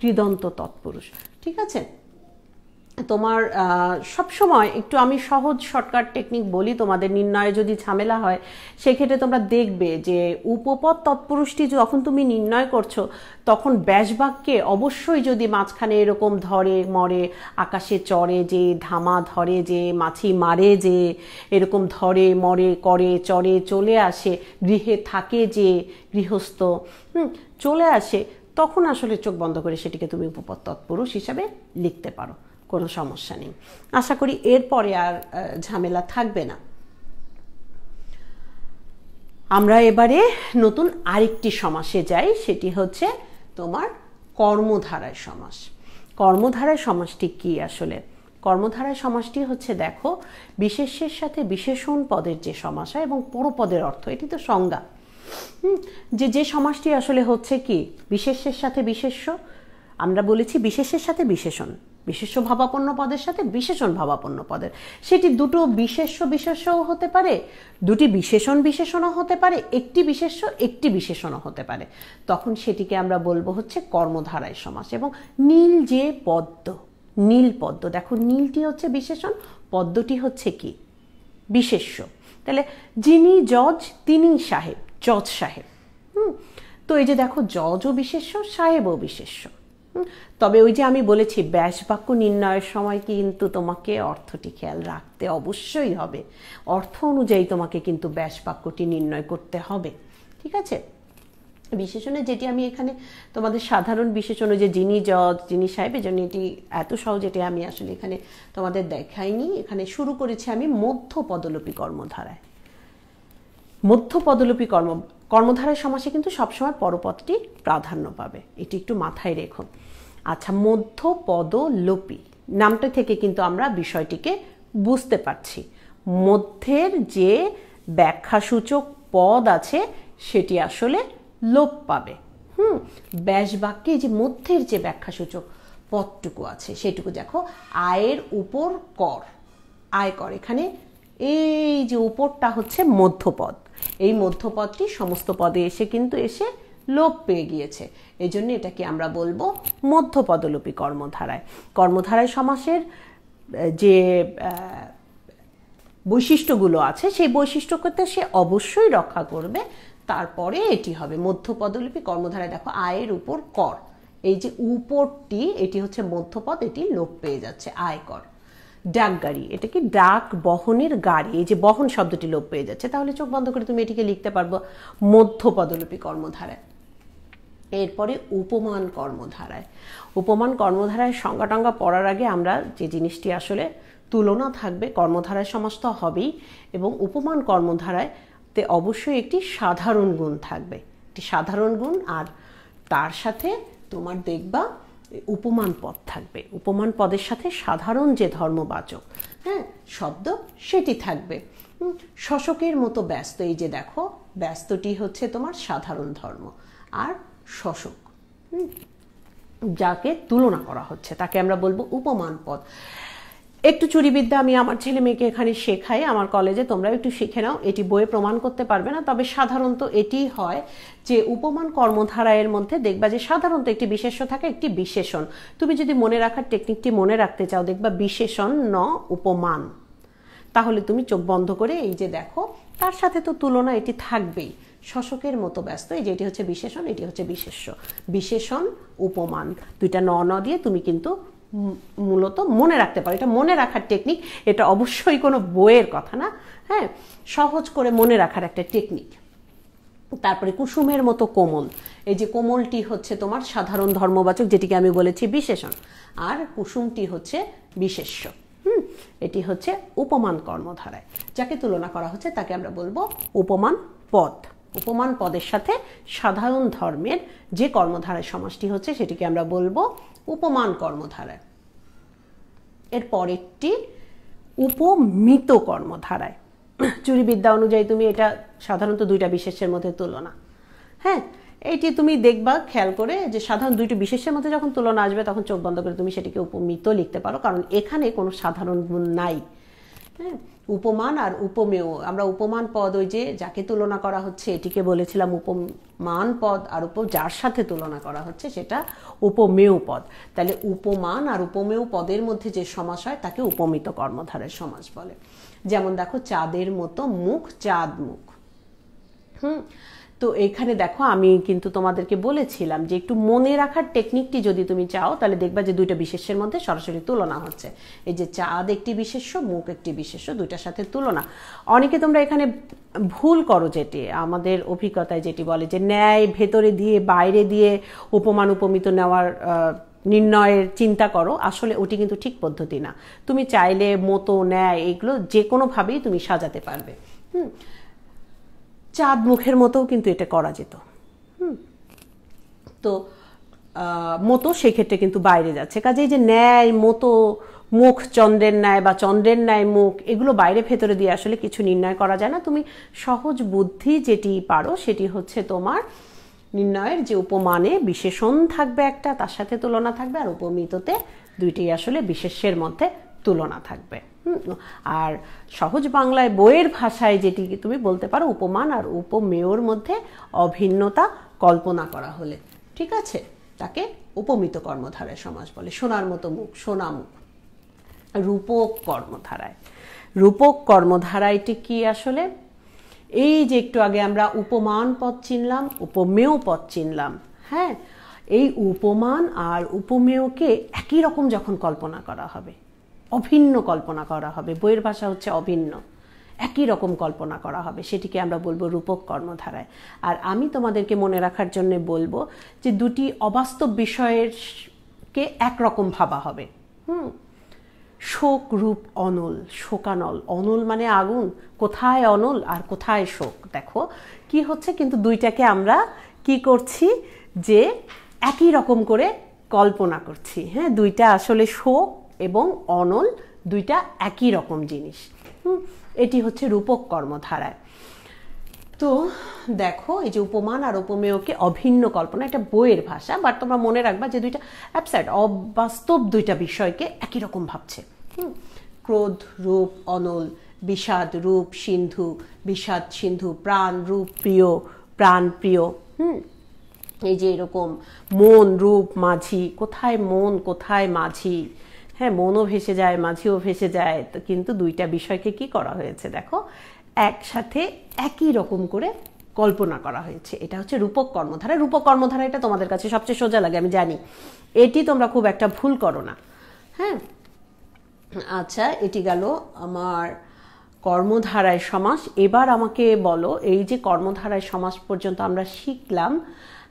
কৃদন্ত তৎপুরুষ ঠিক আছে তোমার সব সময় একটু আমি সহজ শর্টকাট টেকনিক বলি তোমাদের নির্ণয়ে যদি ঝামেলা হয় সেক্ষেত্রে তোমরা দেখবে যে উপপদ তৎপুরুষটি যখন তুমি নির্ণয় করছো তখন ব্যাসবাক্যে অবশ্যই যদি মাঝখানে এরকম ধরে মরে আকাশে চড়ে যে ধামা ধরে যে মাছি মারে যে এরকম ধরে মরে করে চড়ে চলে আসে গৃহে থাকে যে গৃহস্থ হুম চলে আসে তখন আসলে চোখ বন্ধ করে সেটিকে তুমি উপপদ তৎপুরুষ হিসাবে লিখতে পারো কোনো সমস্যা নেই আশা করি এরপরে আর ঝামেলা থাকবে না আমরা এবারে নতুন আরেকটি সমাসে যাই সেটি হচ্ছে তোমার কর্মধারায় সমাস কর্মধারায় সমাসটি কি আসলে কর্মধারায় সমাসটি হচ্ছে দেখো বিশেষের সাথে বিশেষণ পদের যে সমাস হয় এবং পরপদের অর্থ এটি তো সংজ্ঞা যে যে সমাসটি আসলে হচ্ছে কি বিশেষের সাথে বিশেষ্য আমরা বলেছি বিশেষের সাথে বিশেষণ বিশেষ্য ভাবাপন্ন পদের সাথে বিশেষণ ভাবাপন্ন পদের সেটি দুটো বিশেষ্য বিশেষ্যও হতে পারে দুটি বিশেষণ বিশেষণও হতে পারে একটি বিশেষ্য একটি বিশেষণও হতে পারে তখন সেটিকে আমরা বলবো হচ্ছে কর্মধারায় সমাস এবং নীল যে পদ্ম নীল পদ্ম দেখো নীলটি হচ্ছে বিশেষণ পদ্মটি হচ্ছে কি বিশেষ্য তাহলে যিনি জজ তিনি সাহেব জজ সাহেব হুম তো এই যে দেখো জজও বিশেষ্য সাহেবও বিশেষ্য তবে ওই যে আমি বলেছি ব্যাস বাক্য নির্ণয়ের সময় কিন্তু তোমাকে অর্থটি খেয়াল রাখতে অবশ্যই হবে অর্থ অনুযায়ী তোমাকে কিন্তু ব্যাস বাক্যটি নির্ণয় করতে হবে ঠিক আছে বিশেষণে যেটি আমি এখানে তোমাদের সাধারণ বিশেষণ যে যিনি জজ যিনি সাহেব এজন্য এটি এত সহজ এটি আমি আসলে এখানে তোমাদের দেখাইনি এখানে শুরু করেছি আমি মধ্য পদলপি কর্মধারায় মধ্য পদলপি কর্ম কর্মধারায় সমাসে কিন্তু সবসময় পরপদটি প্রাধান্য পাবে এটি একটু মাথায় রেখো আচ্ছা লোপি নামটা থেকে কিন্তু আমরা বিষয়টিকে বুঝতে পারছি মধ্যের যে ব্যাখ্যাসূচক পদ আছে সেটি আসলে লোপ পাবে হুম ব্যাস বাক্যে যে মধ্যের যে ব্যাখ্যাসূচক পদটুকু আছে সেটুকু দেখো আয়ের উপর কর আয় কর এখানে এই যে উপরটা হচ্ছে মধ্যপদ এই মধ্যপদটি সমস্ত পদে এসে কিন্তু এসে লোপ পেয়ে গিয়েছে এজন্য এটাকে আমরা বলবো মধ্যপদলোপী কর্মধারায় কর্মধারায় সমাসের যে বৈশিষ্ট্যগুলো আছে সেই বৈশিষ্ট্যকে সে অবশ্যই রক্ষা করবে তারপরে এটি হবে মধ্যপদলিপি কর্মধারায় দেখো আয়ের উপর কর এই যে উপরটি এটি হচ্ছে মধ্যপদ এটি লোপ পেয়ে যাচ্ছে আয় কর ডাক গাড়ি এটা কি ডাক বহনের গাড়ি এই যে বহন শব্দটি লোপ পেয়ে যাচ্ছে তাহলে চোখ বন্ধ করে তুমি এটিকে লিখতে পারবো মধ্যপদলিপি কর্মধারায় এরপরে উপমান কর্মধারায় উপমান কর্মধারায় সংজ্ঞাটঙ্গা পড়ার আগে আমরা যে জিনিসটি আসলে তুলনা থাকবে কর্মধারায় সমস্ত হবেই এবং উপমান কর্মধারায় তে অবশ্যই একটি সাধারণ গুণ থাকবে একটি সাধারণ গুণ আর তার সাথে তোমার দেখবা উপমান পদ থাকবে উপমান পদের সাথে সাধারণ যে ধর্মবাচক হ্যাঁ শব্দ সেটি থাকবে শশকের মতো ব্যস্ত এই যে দেখো ব্যস্তটি হচ্ছে তোমার সাধারণ ধর্ম আর শশক যাকে তুলনা করা হচ্ছে তাকে আমরা বলবো উপমান পদ একটু চুরিবিদ্যা আমি আমার ছেলে মেয়েকে এখানে শেখাই আমার কলেজে তোমরা একটু শিখে নাও এটি বইয়ে প্রমাণ করতে পারবে না তবে সাধারণত এটি হয় যে উপমান কর্মধারা এর মধ্যে দেখবা যে সাধারণত একটি বিশেষ্য থাকে একটি বিশেষণ তুমি যদি মনে রাখার টেকনিকটি মনে রাখতে চাও দেখবা বিশেষণ ন উপমান তাহলে তুমি চোখ বন্ধ করে এই যে দেখো তার সাথে তো তুলনা এটি থাকবেই শশকের মতো ব্যস্ত এই যে এটি হচ্ছে বিশেষণ এটি হচ্ছে বিশেষ্য বিশেষণ উপমান দুইটা ন ন দিয়ে তুমি কিন্তু মূলত মনে রাখতে পারো এটা মনে রাখার টেকনিক এটা অবশ্যই কোনো বইয়ের কথা না হ্যাঁ সহজ করে মনে রাখার একটা টেকনিক তারপরে কুসুমের মতো কোমল এই যে কোমলটি হচ্ছে তোমার সাধারণ ধর্মবাচক যেটিকে আমি বলেছি বিশেষণ আর কুসুমটি হচ্ছে বিশেষ্য হুম এটি হচ্ছে উপমান কর্মধারায় যাকে তুলনা করা হচ্ছে তাকে আমরা বলবো উপমান পদ উপমান পদের সাথে সাধারণ ধর্মের যে কর্মধারায় সমষ্টি হচ্ছে সেটিকে আমরা বলবো উপমান কর্মধারায় এর পরেরটি উপমিত কর্মধারায় চুরিবিদ্যা অনুযায়ী তুমি এটা সাধারণত দুইটা বিশেষের মধ্যে তুলনা হ্যাঁ এটি তুমি দেখবা খেয়াল করে যে সাধারণ দুইটি বিশেষের মধ্যে যখন তুলনা আসবে তখন চোখ বন্ধ করে তুমি সেটিকে উপমিত লিখতে পারো কারণ এখানে কোনো সাধারণ গুণ নাই হ্যাঁ উপমান আর উপমেয় আমরা উপমান পদ ওই যে যাকে তুলনা করা হচ্ছে এটিকে বলেছিলাম উপমান পদ আর উপ যার সাথে তুলনা করা হচ্ছে সেটা উপমেয় পদ তাহলে উপমান আর উপমেয় পদের মধ্যে যে সমাস হয় তাকে উপমিত কর্মধারের সমাস বলে যেমন দেখো চাঁদের মতো মুখ চাঁদ মুখ হুম তো এখানে দেখো আমি কিন্তু তোমাদেরকে বলেছিলাম যে একটু মনে রাখার টেকনিকটি যদি তুমি চাও তাহলে দেখবা যে দুইটা বিশেষের মধ্যে সরাসরি তুলনা হচ্ছে এই যে চাঁদ একটি বিশেষ্য মুখ একটি বিশেষ্য দুইটার সাথে তুলনা অনেকে তোমরা এখানে ভুল করো যেটি আমাদের অভিজ্ঞতায় যেটি বলে যে ন্যায় ভেতরে দিয়ে বাইরে দিয়ে উপমান উপমিত নেওয়ার নির্ণয়ের চিন্তা করো আসলে ওটি কিন্তু ঠিক পদ্ধতি না তুমি চাইলে মতো ন্যায় এগুলো যে কোনোভাবেই তুমি সাজাতে পারবে হুম চাঁদ মুখের মতোও কিন্তু এটা করা যেত হুম তো মতো সেক্ষেত্রে কিন্তু বাইরে যাচ্ছে কাজেই যে ন্যায় মতো মুখ চন্দ্রের ন্যায় বা চন্দ্রের ন্যায় মুখ এগুলো বাইরে ভেতরে দিয়ে আসলে কিছু নির্ণয় করা যায় না তুমি সহজ বুদ্ধি যেটি পারো সেটি হচ্ছে তোমার নির্ণয়ের যে উপমানে বিশেষণ থাকবে একটা তার সাথে তুলনা থাকবে আর উপমিততে দুইটি আসলে বিশেষের মধ্যে তুলনা থাকবে আর সহজ বাংলায় বইয়ের ভাষায় যেটি তুমি বলতে পারো উপমান আর উপমেয়র মধ্যে অভিন্নতা কল্পনা করা হলে ঠিক আছে তাকে উপমিত কর্মধারায় সমাজ বলে সোনার মতো মুখ সোনা মুখ রূপক কর্মধারায় রূপক কর্মধারায়টি কি আসলে এই যে একটু আগে আমরা উপমান পদ চিনলাম উপমেয় পদ চিনলাম হ্যাঁ এই উপমান আর উপমেয়কে একই রকম যখন কল্পনা করা হবে অভিন্ন কল্পনা করা হবে বইয়ের ভাষা হচ্ছে অভিন্ন একই রকম কল্পনা করা হবে সেটিকে আমরা বলবো রূপক কর্মধারায় আর আমি তোমাদেরকে মনে রাখার জন্য বলবো যে দুটি অবাস্তব বিষয়ের কে একরকম ভাবা হবে হুম শোক রূপ অনল শোকানল অনল মানে আগুন কোথায় অনল আর কোথায় শোক দেখো কি হচ্ছে কিন্তু দুইটাকে আমরা কি করছি যে একই রকম করে কল্পনা করছি হ্যাঁ দুইটা আসলে শোক এবং অনল দুইটা একই রকম জিনিস এটি হচ্ছে রূপক কর্মধারায় তো দেখো এই যে উপমান আর উপমেয়কে অভিন্ন কল্পনা এটা বইয়ের ভাষা বাট তোমরা মনে রাখবা যে দুইটা অ্যাপসাইড অবাস্তব দুইটা বিষয়কে একই রকম ভাবছে ক্রোধ রূপ অনল বিষাদ রূপ সিন্ধু বিষাদ সিন্ধু প্রাণ রূপ প্রিয় প্রাণ প্রিয় হুম এই যে এরকম মন রূপ মাঝি কোথায় মন কোথায় মাঝি হ্যাঁ মনও ভেসে যায় মাঝিও ভেসে যায় কিন্তু দুইটা বিষয়কে কি করা হয়েছে দেখো একসাথে একই রকম করে কল্পনা করা হয়েছে এটা হচ্ছে রূপক কর্মধারা রূপক কর্মধারা এটা তোমাদের কাছে সবচেয়ে সোজা লাগে আমি জানি এটি তোমরা খুব একটা ভুল করো না হ্যাঁ আচ্ছা এটি গেল আমার কর্মধারায় সমাস এবার আমাকে বলো এই যে কর্মধারায় সমাস পর্যন্ত আমরা শিখলাম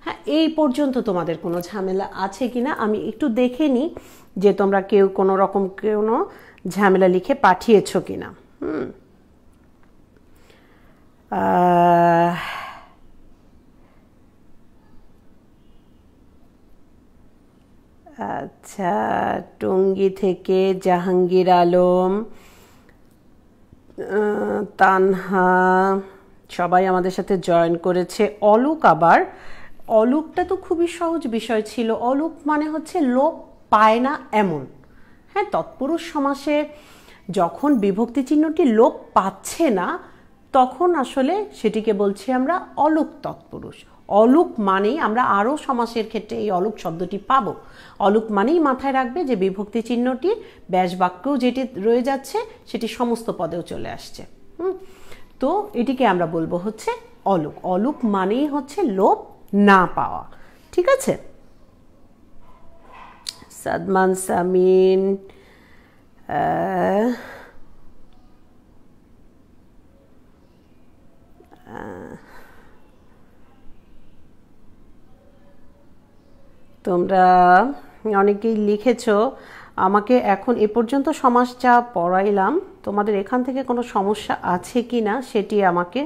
হ্যাঁ এই পর্যন্ত তোমাদের কোনো ঝামেলা আছে কি না আমি একটু দেখে নিই যে তোমরা কেউ কোনো রকম কোনো ঝামেলা লিখে পাঠিয়েছো কি না আচ্ছা টঙ্গী থেকে জাহাঙ্গীর আলম তানহা সবাই আমাদের সাথে জয়েন করেছে অলুক আবার অলুকটা তো খুবই সহজ বিষয় ছিল অলুক মানে হচ্ছে লোক পায় না এমন হ্যাঁ তৎপুরুষ সমাসে যখন বিভক্তি চিহ্নটি লোপ পাচ্ছে না তখন আসলে সেটিকে বলছি আমরা অলোক তৎপুরুষ অলোক মানেই আমরা আরও সমাসের ক্ষেত্রে এই অলোক শব্দটি পাব অলোক মানেই মাথায় রাখবে যে বিভক্তি চিহ্নটি ব্যাস বাক্যেও যেটি রয়ে যাচ্ছে সেটি সমস্ত পদেও চলে আসছে তো এটিকে আমরা বলবো হচ্ছে অলোক অলোক মানেই হচ্ছে লোপ না পাওয়া ঠিক আছে Sadman Samin, uh, uh, তোমরা অনেকেই লিখেছ আমাকে এখন এ পর্যন্ত সমাজ সমাজটা পড়াইলাম তোমাদের এখান থেকে কোনো সমস্যা আছে কি না সেটি আমাকে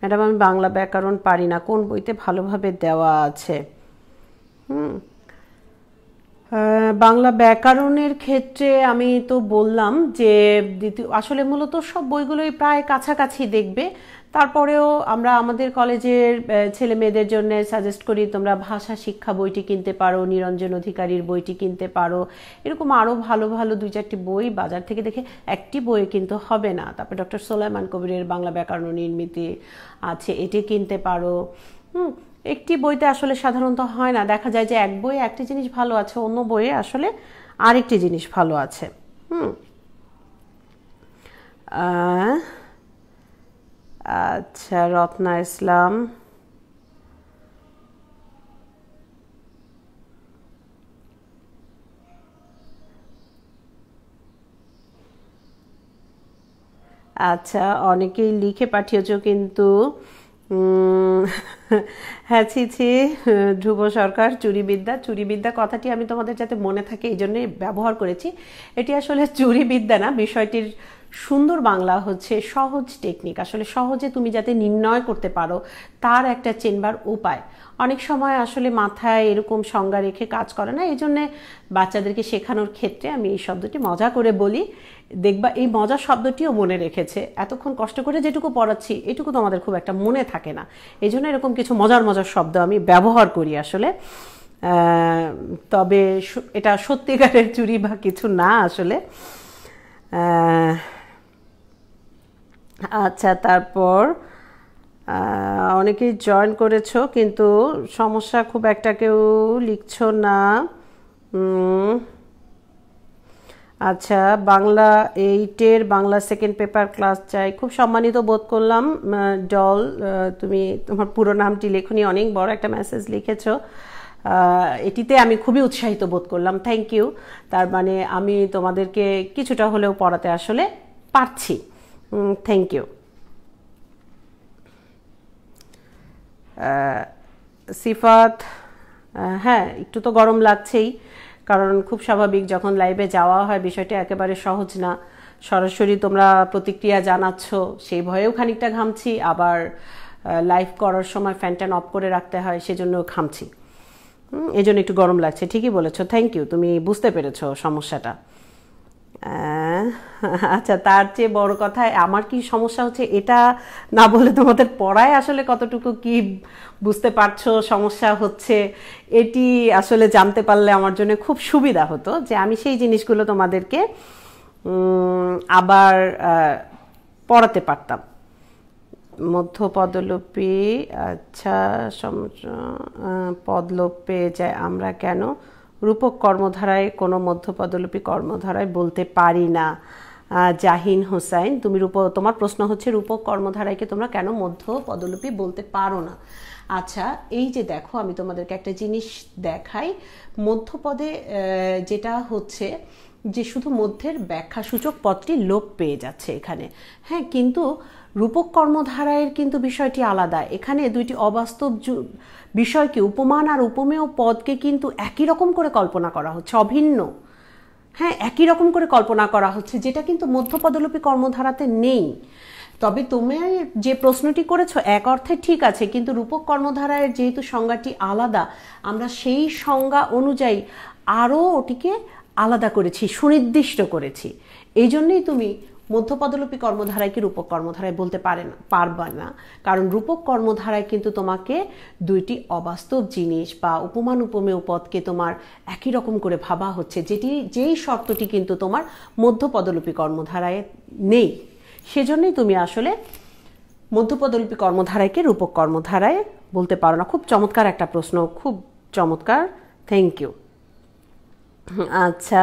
ম্যাডাম আমি বাংলা ব্যাকরণ পারি না কোন বইতে ভালোভাবে দেওয়া আছে হুম বাংলা ব্যাকরণের ক্ষেত্রে আমি তো বললাম যে দ্বিতীয় আসলে মূলত সব বইগুলোই প্রায় কাছাকাছি দেখবে তারপরেও আমরা আমাদের কলেজের ছেলে মেয়েদের জন্য সাজেস্ট করি তোমরা ভাষা শিক্ষা বইটি কিনতে পারো নিরঞ্জন অধিকারীর বইটি কিনতে পারো এরকম আরও ভালো ভালো দুই চারটি বই বাজার থেকে দেখে একটি বই কিন্তু হবে না তারপর ডক্টর সোলাইমান কবিরের বাংলা ব্যাকরণ নির্মিতি আছে এটি কিনতে পারো হুম একটি বইতে আসলে সাধারণত হয় না দেখা যায় যে এক বই একটি জিনিস ভালো আছে অন্য বইয়ে আসলে আরেকটি জিনিস ভালো আছে আচ্ছা রত্না ইসলাম আচ্ছা অনেকেই লিখে পাঠিয়েছ কিন্তু হ্যাঁ ছি ছি ধ্রুব সরকার চুরিবিদ্যা চুরিবিদ্যা কথাটি আমি তোমাদের যাতে মনে থাকে এই জন্যে ব্যবহার করেছি এটি আসলে চুরিবিদ্যা না বিষয়টির সুন্দর বাংলা হচ্ছে সহজ টেকনিক আসলে সহজে তুমি যাতে নির্ণয় করতে পারো তার একটা চেনবার উপায় অনেক সময় আসলে মাথায় এরকম সংজ্ঞা রেখে কাজ করে না এই জন্যে বাচ্চাদেরকে শেখানোর ক্ষেত্রে আমি এই শব্দটি মজা করে বলি দেখবা এই মজার শব্দটিও মনে রেখেছে এতক্ষণ কষ্ট করে যেটুকু পড়াচ্ছি এটুকু তো আমাদের খুব একটা মনে থাকে না এই জন্য এরকম কিছু মজার মজার শব্দ আমি ব্যবহার করি আসলে তবে এটা সত্যিকারের চুরি বা কিছু না আসলে আচ্ছা তারপর অনেকেই জয়েন করেছো কিন্তু সমস্যা খুব একটা কেউ লিখছো না আচ্ছা বাংলা এইটের বাংলা সেকেন্ড পেপার ক্লাস চাই খুব সম্মানিত বোধ করলাম ডল তুমি তোমার পুরো নামটি লেখনি অনেক বড় একটা মেসেজ লিখেছো এটিতে আমি খুবই উৎসাহিত বোধ করলাম থ্যাংক ইউ তার মানে আমি তোমাদেরকে কিছুটা হলেও পড়াতে আসলে পারছি থ্যাংক ইউ সিফাত হ্যাঁ একটু তো গরম লাগছেই কারণ খুব স্বাভাবিক যখন লাইভে যাওয়া হয় বিষয়টি একেবারে সহজ না সরাসরি তোমরা প্রতিক্রিয়া জানাচ্ছ সেই ভয়েও খানিকটা ঘামছি আবার লাইভ করার সময় ফ্যানট্যান অফ করে রাখতে হয় সেজন্য ঘামছি এই জন্য একটু গরম লাগছে ঠিকই বলেছো থ্যাংক ইউ তুমি বুঝতে পেরেছো সমস্যাটা আচ্ছা তার চেয়ে বড় কথা আমার কি সমস্যা হচ্ছে এটা না বলে তোমাদের পড়ায় আসলে কতটুকু কি বুঝতে পারছো সমস্যা হচ্ছে এটি আসলে জানতে পারলে আমার জন্য খুব সুবিধা হতো যে আমি সেই জিনিসগুলো তোমাদেরকে আবার পড়াতে পারতাম মধ্য পদলোপী আচ্ছা পদলোপ পেয়ে যায় আমরা কেন রূপক কর্মধারায় কোনো মধ্যপদলোপী কর্মধারায় বলতে পারি না জাহিন হোসাইন তুমি রূপ তোমার প্রশ্ন হচ্ছে রূপক কর্মধারায়কে তোমরা কেন মধ্য পদলোপী বলতে পারো না আচ্ছা এই যে দেখো আমি তোমাদেরকে একটা জিনিস দেখাই মধ্যপদে যেটা হচ্ছে যে শুধু মধ্যের ব্যাখ্যা সূচক পদটি লোপ পেয়ে যাচ্ছে এখানে হ্যাঁ কিন্তু রূপক কর্মধারায়ের কিন্তু বিষয়টি আলাদা এখানে দুইটি অবাস্তব বিষয়কে উপমান আর উপমেয় পদকে কিন্তু একই রকম করে কল্পনা করা হচ্ছে অভিন্ন হ্যাঁ একই রকম করে কল্পনা করা হচ্ছে যেটা কিন্তু মধ্যপদলোপী কর্মধারাতে নেই তবে তুমি যে প্রশ্নটি করেছো এক অর্থে ঠিক আছে কিন্তু রূপক কর্মধারায় যেহেতু সংজ্ঞাটি আলাদা আমরা সেই সংজ্ঞা অনুযায়ী আরও ওটিকে আলাদা করেছি সুনির্দিষ্ট করেছি এই জন্যই তুমি মধ্যপদলোপী কর্মধারায় কি রূপক কর্মধারায় বলতে পারে না পারবে না কারণ রূপক কর্মধারায় কিন্তু তোমাকে দুইটি অবাস্তব জিনিস বা উপমান উপমেয় পদকে তোমার একই রকম করে ভাবা হচ্ছে যেটি যেই শর্তটি কিন্তু তোমার মধ্যপদলোপী কর্মধারায় নেই সেজন্যই তুমি আসলে মধ্যপদলোপী কর্মধারায়কে রূপক কর্মধারায় বলতে পারো না খুব চমৎকার একটা প্রশ্ন খুব চমৎকার থ্যাংক ইউ আচ্ছা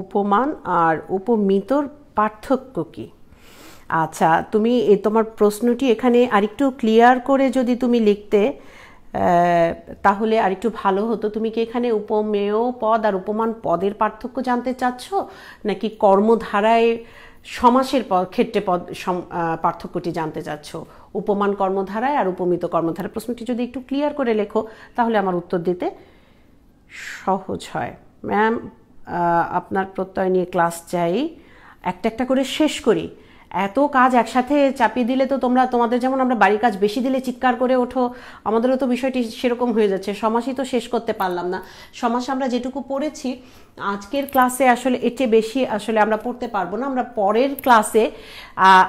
উপমান আর উপমিতর পার্থক্য কী আচ্ছা তুমি এ তোমার প্রশ্নটি এখানে আরেকটু ক্লিয়ার করে যদি তুমি লিখতে তাহলে আরেকটু ভালো হতো তুমি কি এখানে উপমেয় পদ আর উপমান পদের পার্থক্য জানতে চাচ্ছ নাকি কর্মধারায় সমাসের ক্ষেত্রে পদ পার্থক্যটি জানতে চাচ্ছ উপমান কর্মধারায় আর উপমিত কর্মধারায় প্রশ্নটি যদি একটু ক্লিয়ার করে লেখো তাহলে আমার উত্তর দিতে সহজ হয় ম্যাম আপনার প্রত্যয় নিয়ে ক্লাস চাই একটা একটা করে শেষ করি এত কাজ একসাথে চাপিয়ে দিলে তো তোমরা তোমাদের যেমন আমরা বাড়ির কাজ বেশি দিলে চিৎকার করে ওঠো আমাদেরও তো বিষয়টি সেরকম হয়ে যাচ্ছে সমাসই তো শেষ করতে পারলাম না সমাস আমরা যেটুকু পড়েছি আজকের ক্লাসে আসলে এর চেয়ে বেশি আসলে আমরা পড়তে পারবো না আমরা পরের ক্লাসে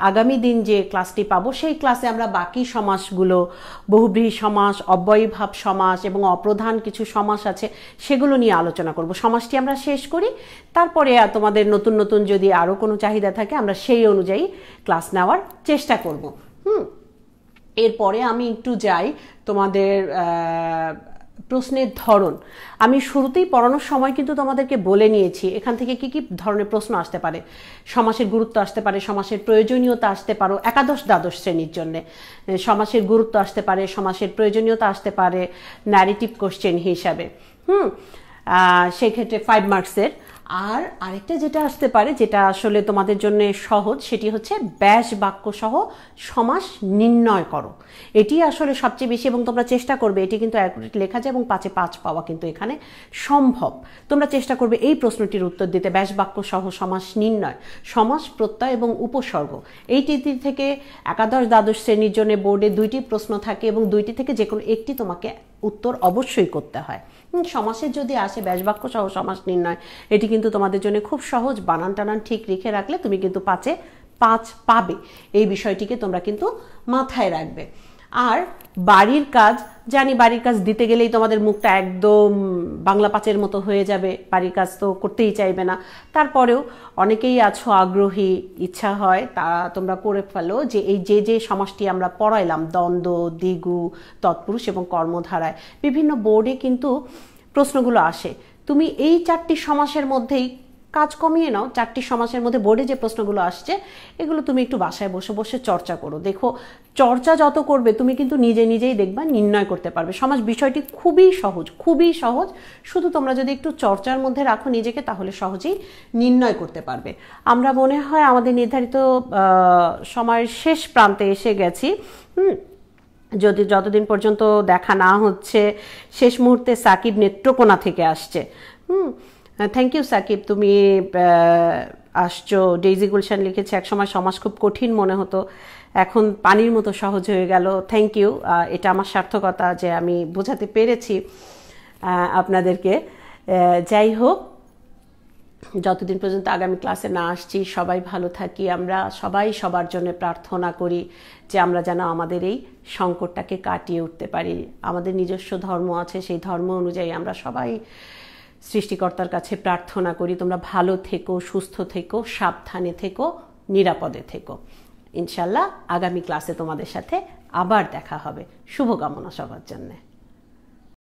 আগামী দিন যে ক্লাসটি পাবো সেই ক্লাসে আমরা বাকি সমাসগুলো বহুব্রীহী সমাস অব্যয়ীভাব সমাস এবং অপ্রধান কিছু সমাস আছে সেগুলো নিয়ে আলোচনা করব সমাসটি আমরা শেষ করি তারপরে তোমাদের নতুন নতুন যদি আরও কোনো চাহিদা থাকে আমরা সেই অনুযায়ী ক্লাস নেওয়ার চেষ্টা করব হুম এরপরে আমি একটু যাই তোমাদের প্রশ্নের ধরন আমি শুরুতেই পড়ানোর সময় কিন্তু তোমাদেরকে বলে নিয়েছি এখান থেকে কি কি ধরনের প্রশ্ন আসতে পারে সমাসের গুরুত্ব আসতে পারে সমাসের প্রয়োজনীয়তা আসতে পারো একাদশ দ্বাদশ শ্রেণীর জন্য সমাসের গুরুত্ব আসতে পারে সমাসের প্রয়োজনীয়তা আসতে পারে ন্যারেটিভ কোশ্চেন হিসাবে হুম সেক্ষেত্রে ফাইভ মার্কসের আর আরেকটা যেটা আসতে পারে যেটা আসলে তোমাদের জন্য সহজ সেটি হচ্ছে ব্যাস বাক্য সহ সমাস নির্ণয় করো এটি আসলে সবচেয়ে বেশি এবং তোমরা চেষ্টা করবে এটি কিন্তু অ্যাকুরেট লেখা যায় এবং পাঁচে পাঁচ পাওয়া কিন্তু এখানে সম্ভব তোমরা চেষ্টা করবে এই প্রশ্নটির উত্তর দিতে ব্যাস বাক্য সহ সমাস নির্ণয় সমাস প্রত্যয় এবং উপসর্গ এইটি থেকে একাদশ দ্বাদশ শ্রেণীর জন্য বোর্ডে দুইটি প্রশ্ন থাকে এবং দুইটি থেকে যে কোনো একটি তোমাকে উত্তর অবশ্যই করতে হয় সমাসের যদি আসে ব্যাসবাক্য সহ সমাস নির্ণয় এটি কিন্তু তোমাদের জন্য খুব সহজ বানান টানান ঠিক রেখে রাখলে তুমি কিন্তু পাঁচে পাঁচ পাবে এই বিষয়টিকে তোমরা কিন্তু মাথায় রাখবে আর বাড়ির কাজ জানি বাড়ির কাজ দিতে গেলেই তোমাদের মুখটা একদম বাংলা পাঁচের মতো হয়ে যাবে বাড়ির কাজ তো করতেই চাইবে না তারপরেও অনেকেই আছো আগ্রহী ইচ্ছা হয় তা তোমরা করে ফেলো যে এই যে যে সমাজটি আমরা পড়াইলাম দ্বন্দ্ব দিগু তৎপুরুষ এবং কর্মধারায় বিভিন্ন বোর্ডে কিন্তু প্রশ্নগুলো আসে তুমি এই চারটি সমাসের মধ্যেই কাজ কমিয়ে নাও চারটি সমাসের মধ্যে বোর্ডে যে প্রশ্নগুলো আসছে এগুলো তুমি একটু বাসায় বসে বসে চর্চা করো দেখো চর্চা যত করবে তুমি কিন্তু নিজে নিজেই দেখবা নির্ণয় করতে পারবে সমাজ বিষয়টি খুবই সহজ খুবই সহজ শুধু তোমরা যদি একটু চর্চার মধ্যে রাখো নিজেকে তাহলে সহজেই নির্ণয় করতে পারবে আমরা মনে হয় আমাদের নির্ধারিত সময়ের শেষ প্রান্তে এসে গেছি হুম যদি যতদিন পর্যন্ত দেখা না হচ্ছে শেষ মুহূর্তে সাকিব নেত্রকোনা থেকে আসছে হুম থ্যাংক ইউ সাকিব তুমি uh, আসছো ডেইজি গুলশান লিখেছে একসময় সমাজ খুব কঠিন মনে হতো এখন পানির মতো সহজ হয়ে গেল থ্যাংক ইউ uh, এটা আমার সার্থকতা যে আমি বোঝাতে পেরেছি uh, আপনাদেরকে যাই হোক যতদিন পর্যন্ত আগামী ক্লাসে না আসছি সবাই ভালো থাকি আমরা সবাই সবার জন্য প্রার্থনা করি যে আমরা যেন আমাদের এই সংকটটাকে কাটিয়ে উঠতে পারি আমাদের নিজস্ব ধর্ম আছে সেই ধর্ম অনুযায়ী আমরা সবাই সৃষ্টিকর্তার কাছে প্রার্থনা করি তোমরা ভালো থেকো সুস্থ থেকো সাবধানে থেকো নিরাপদে থেকো ইনশাল্লাহ আগামী ক্লাসে তোমাদের সাথে আবার দেখা হবে শুভকামনা সবার জন্যে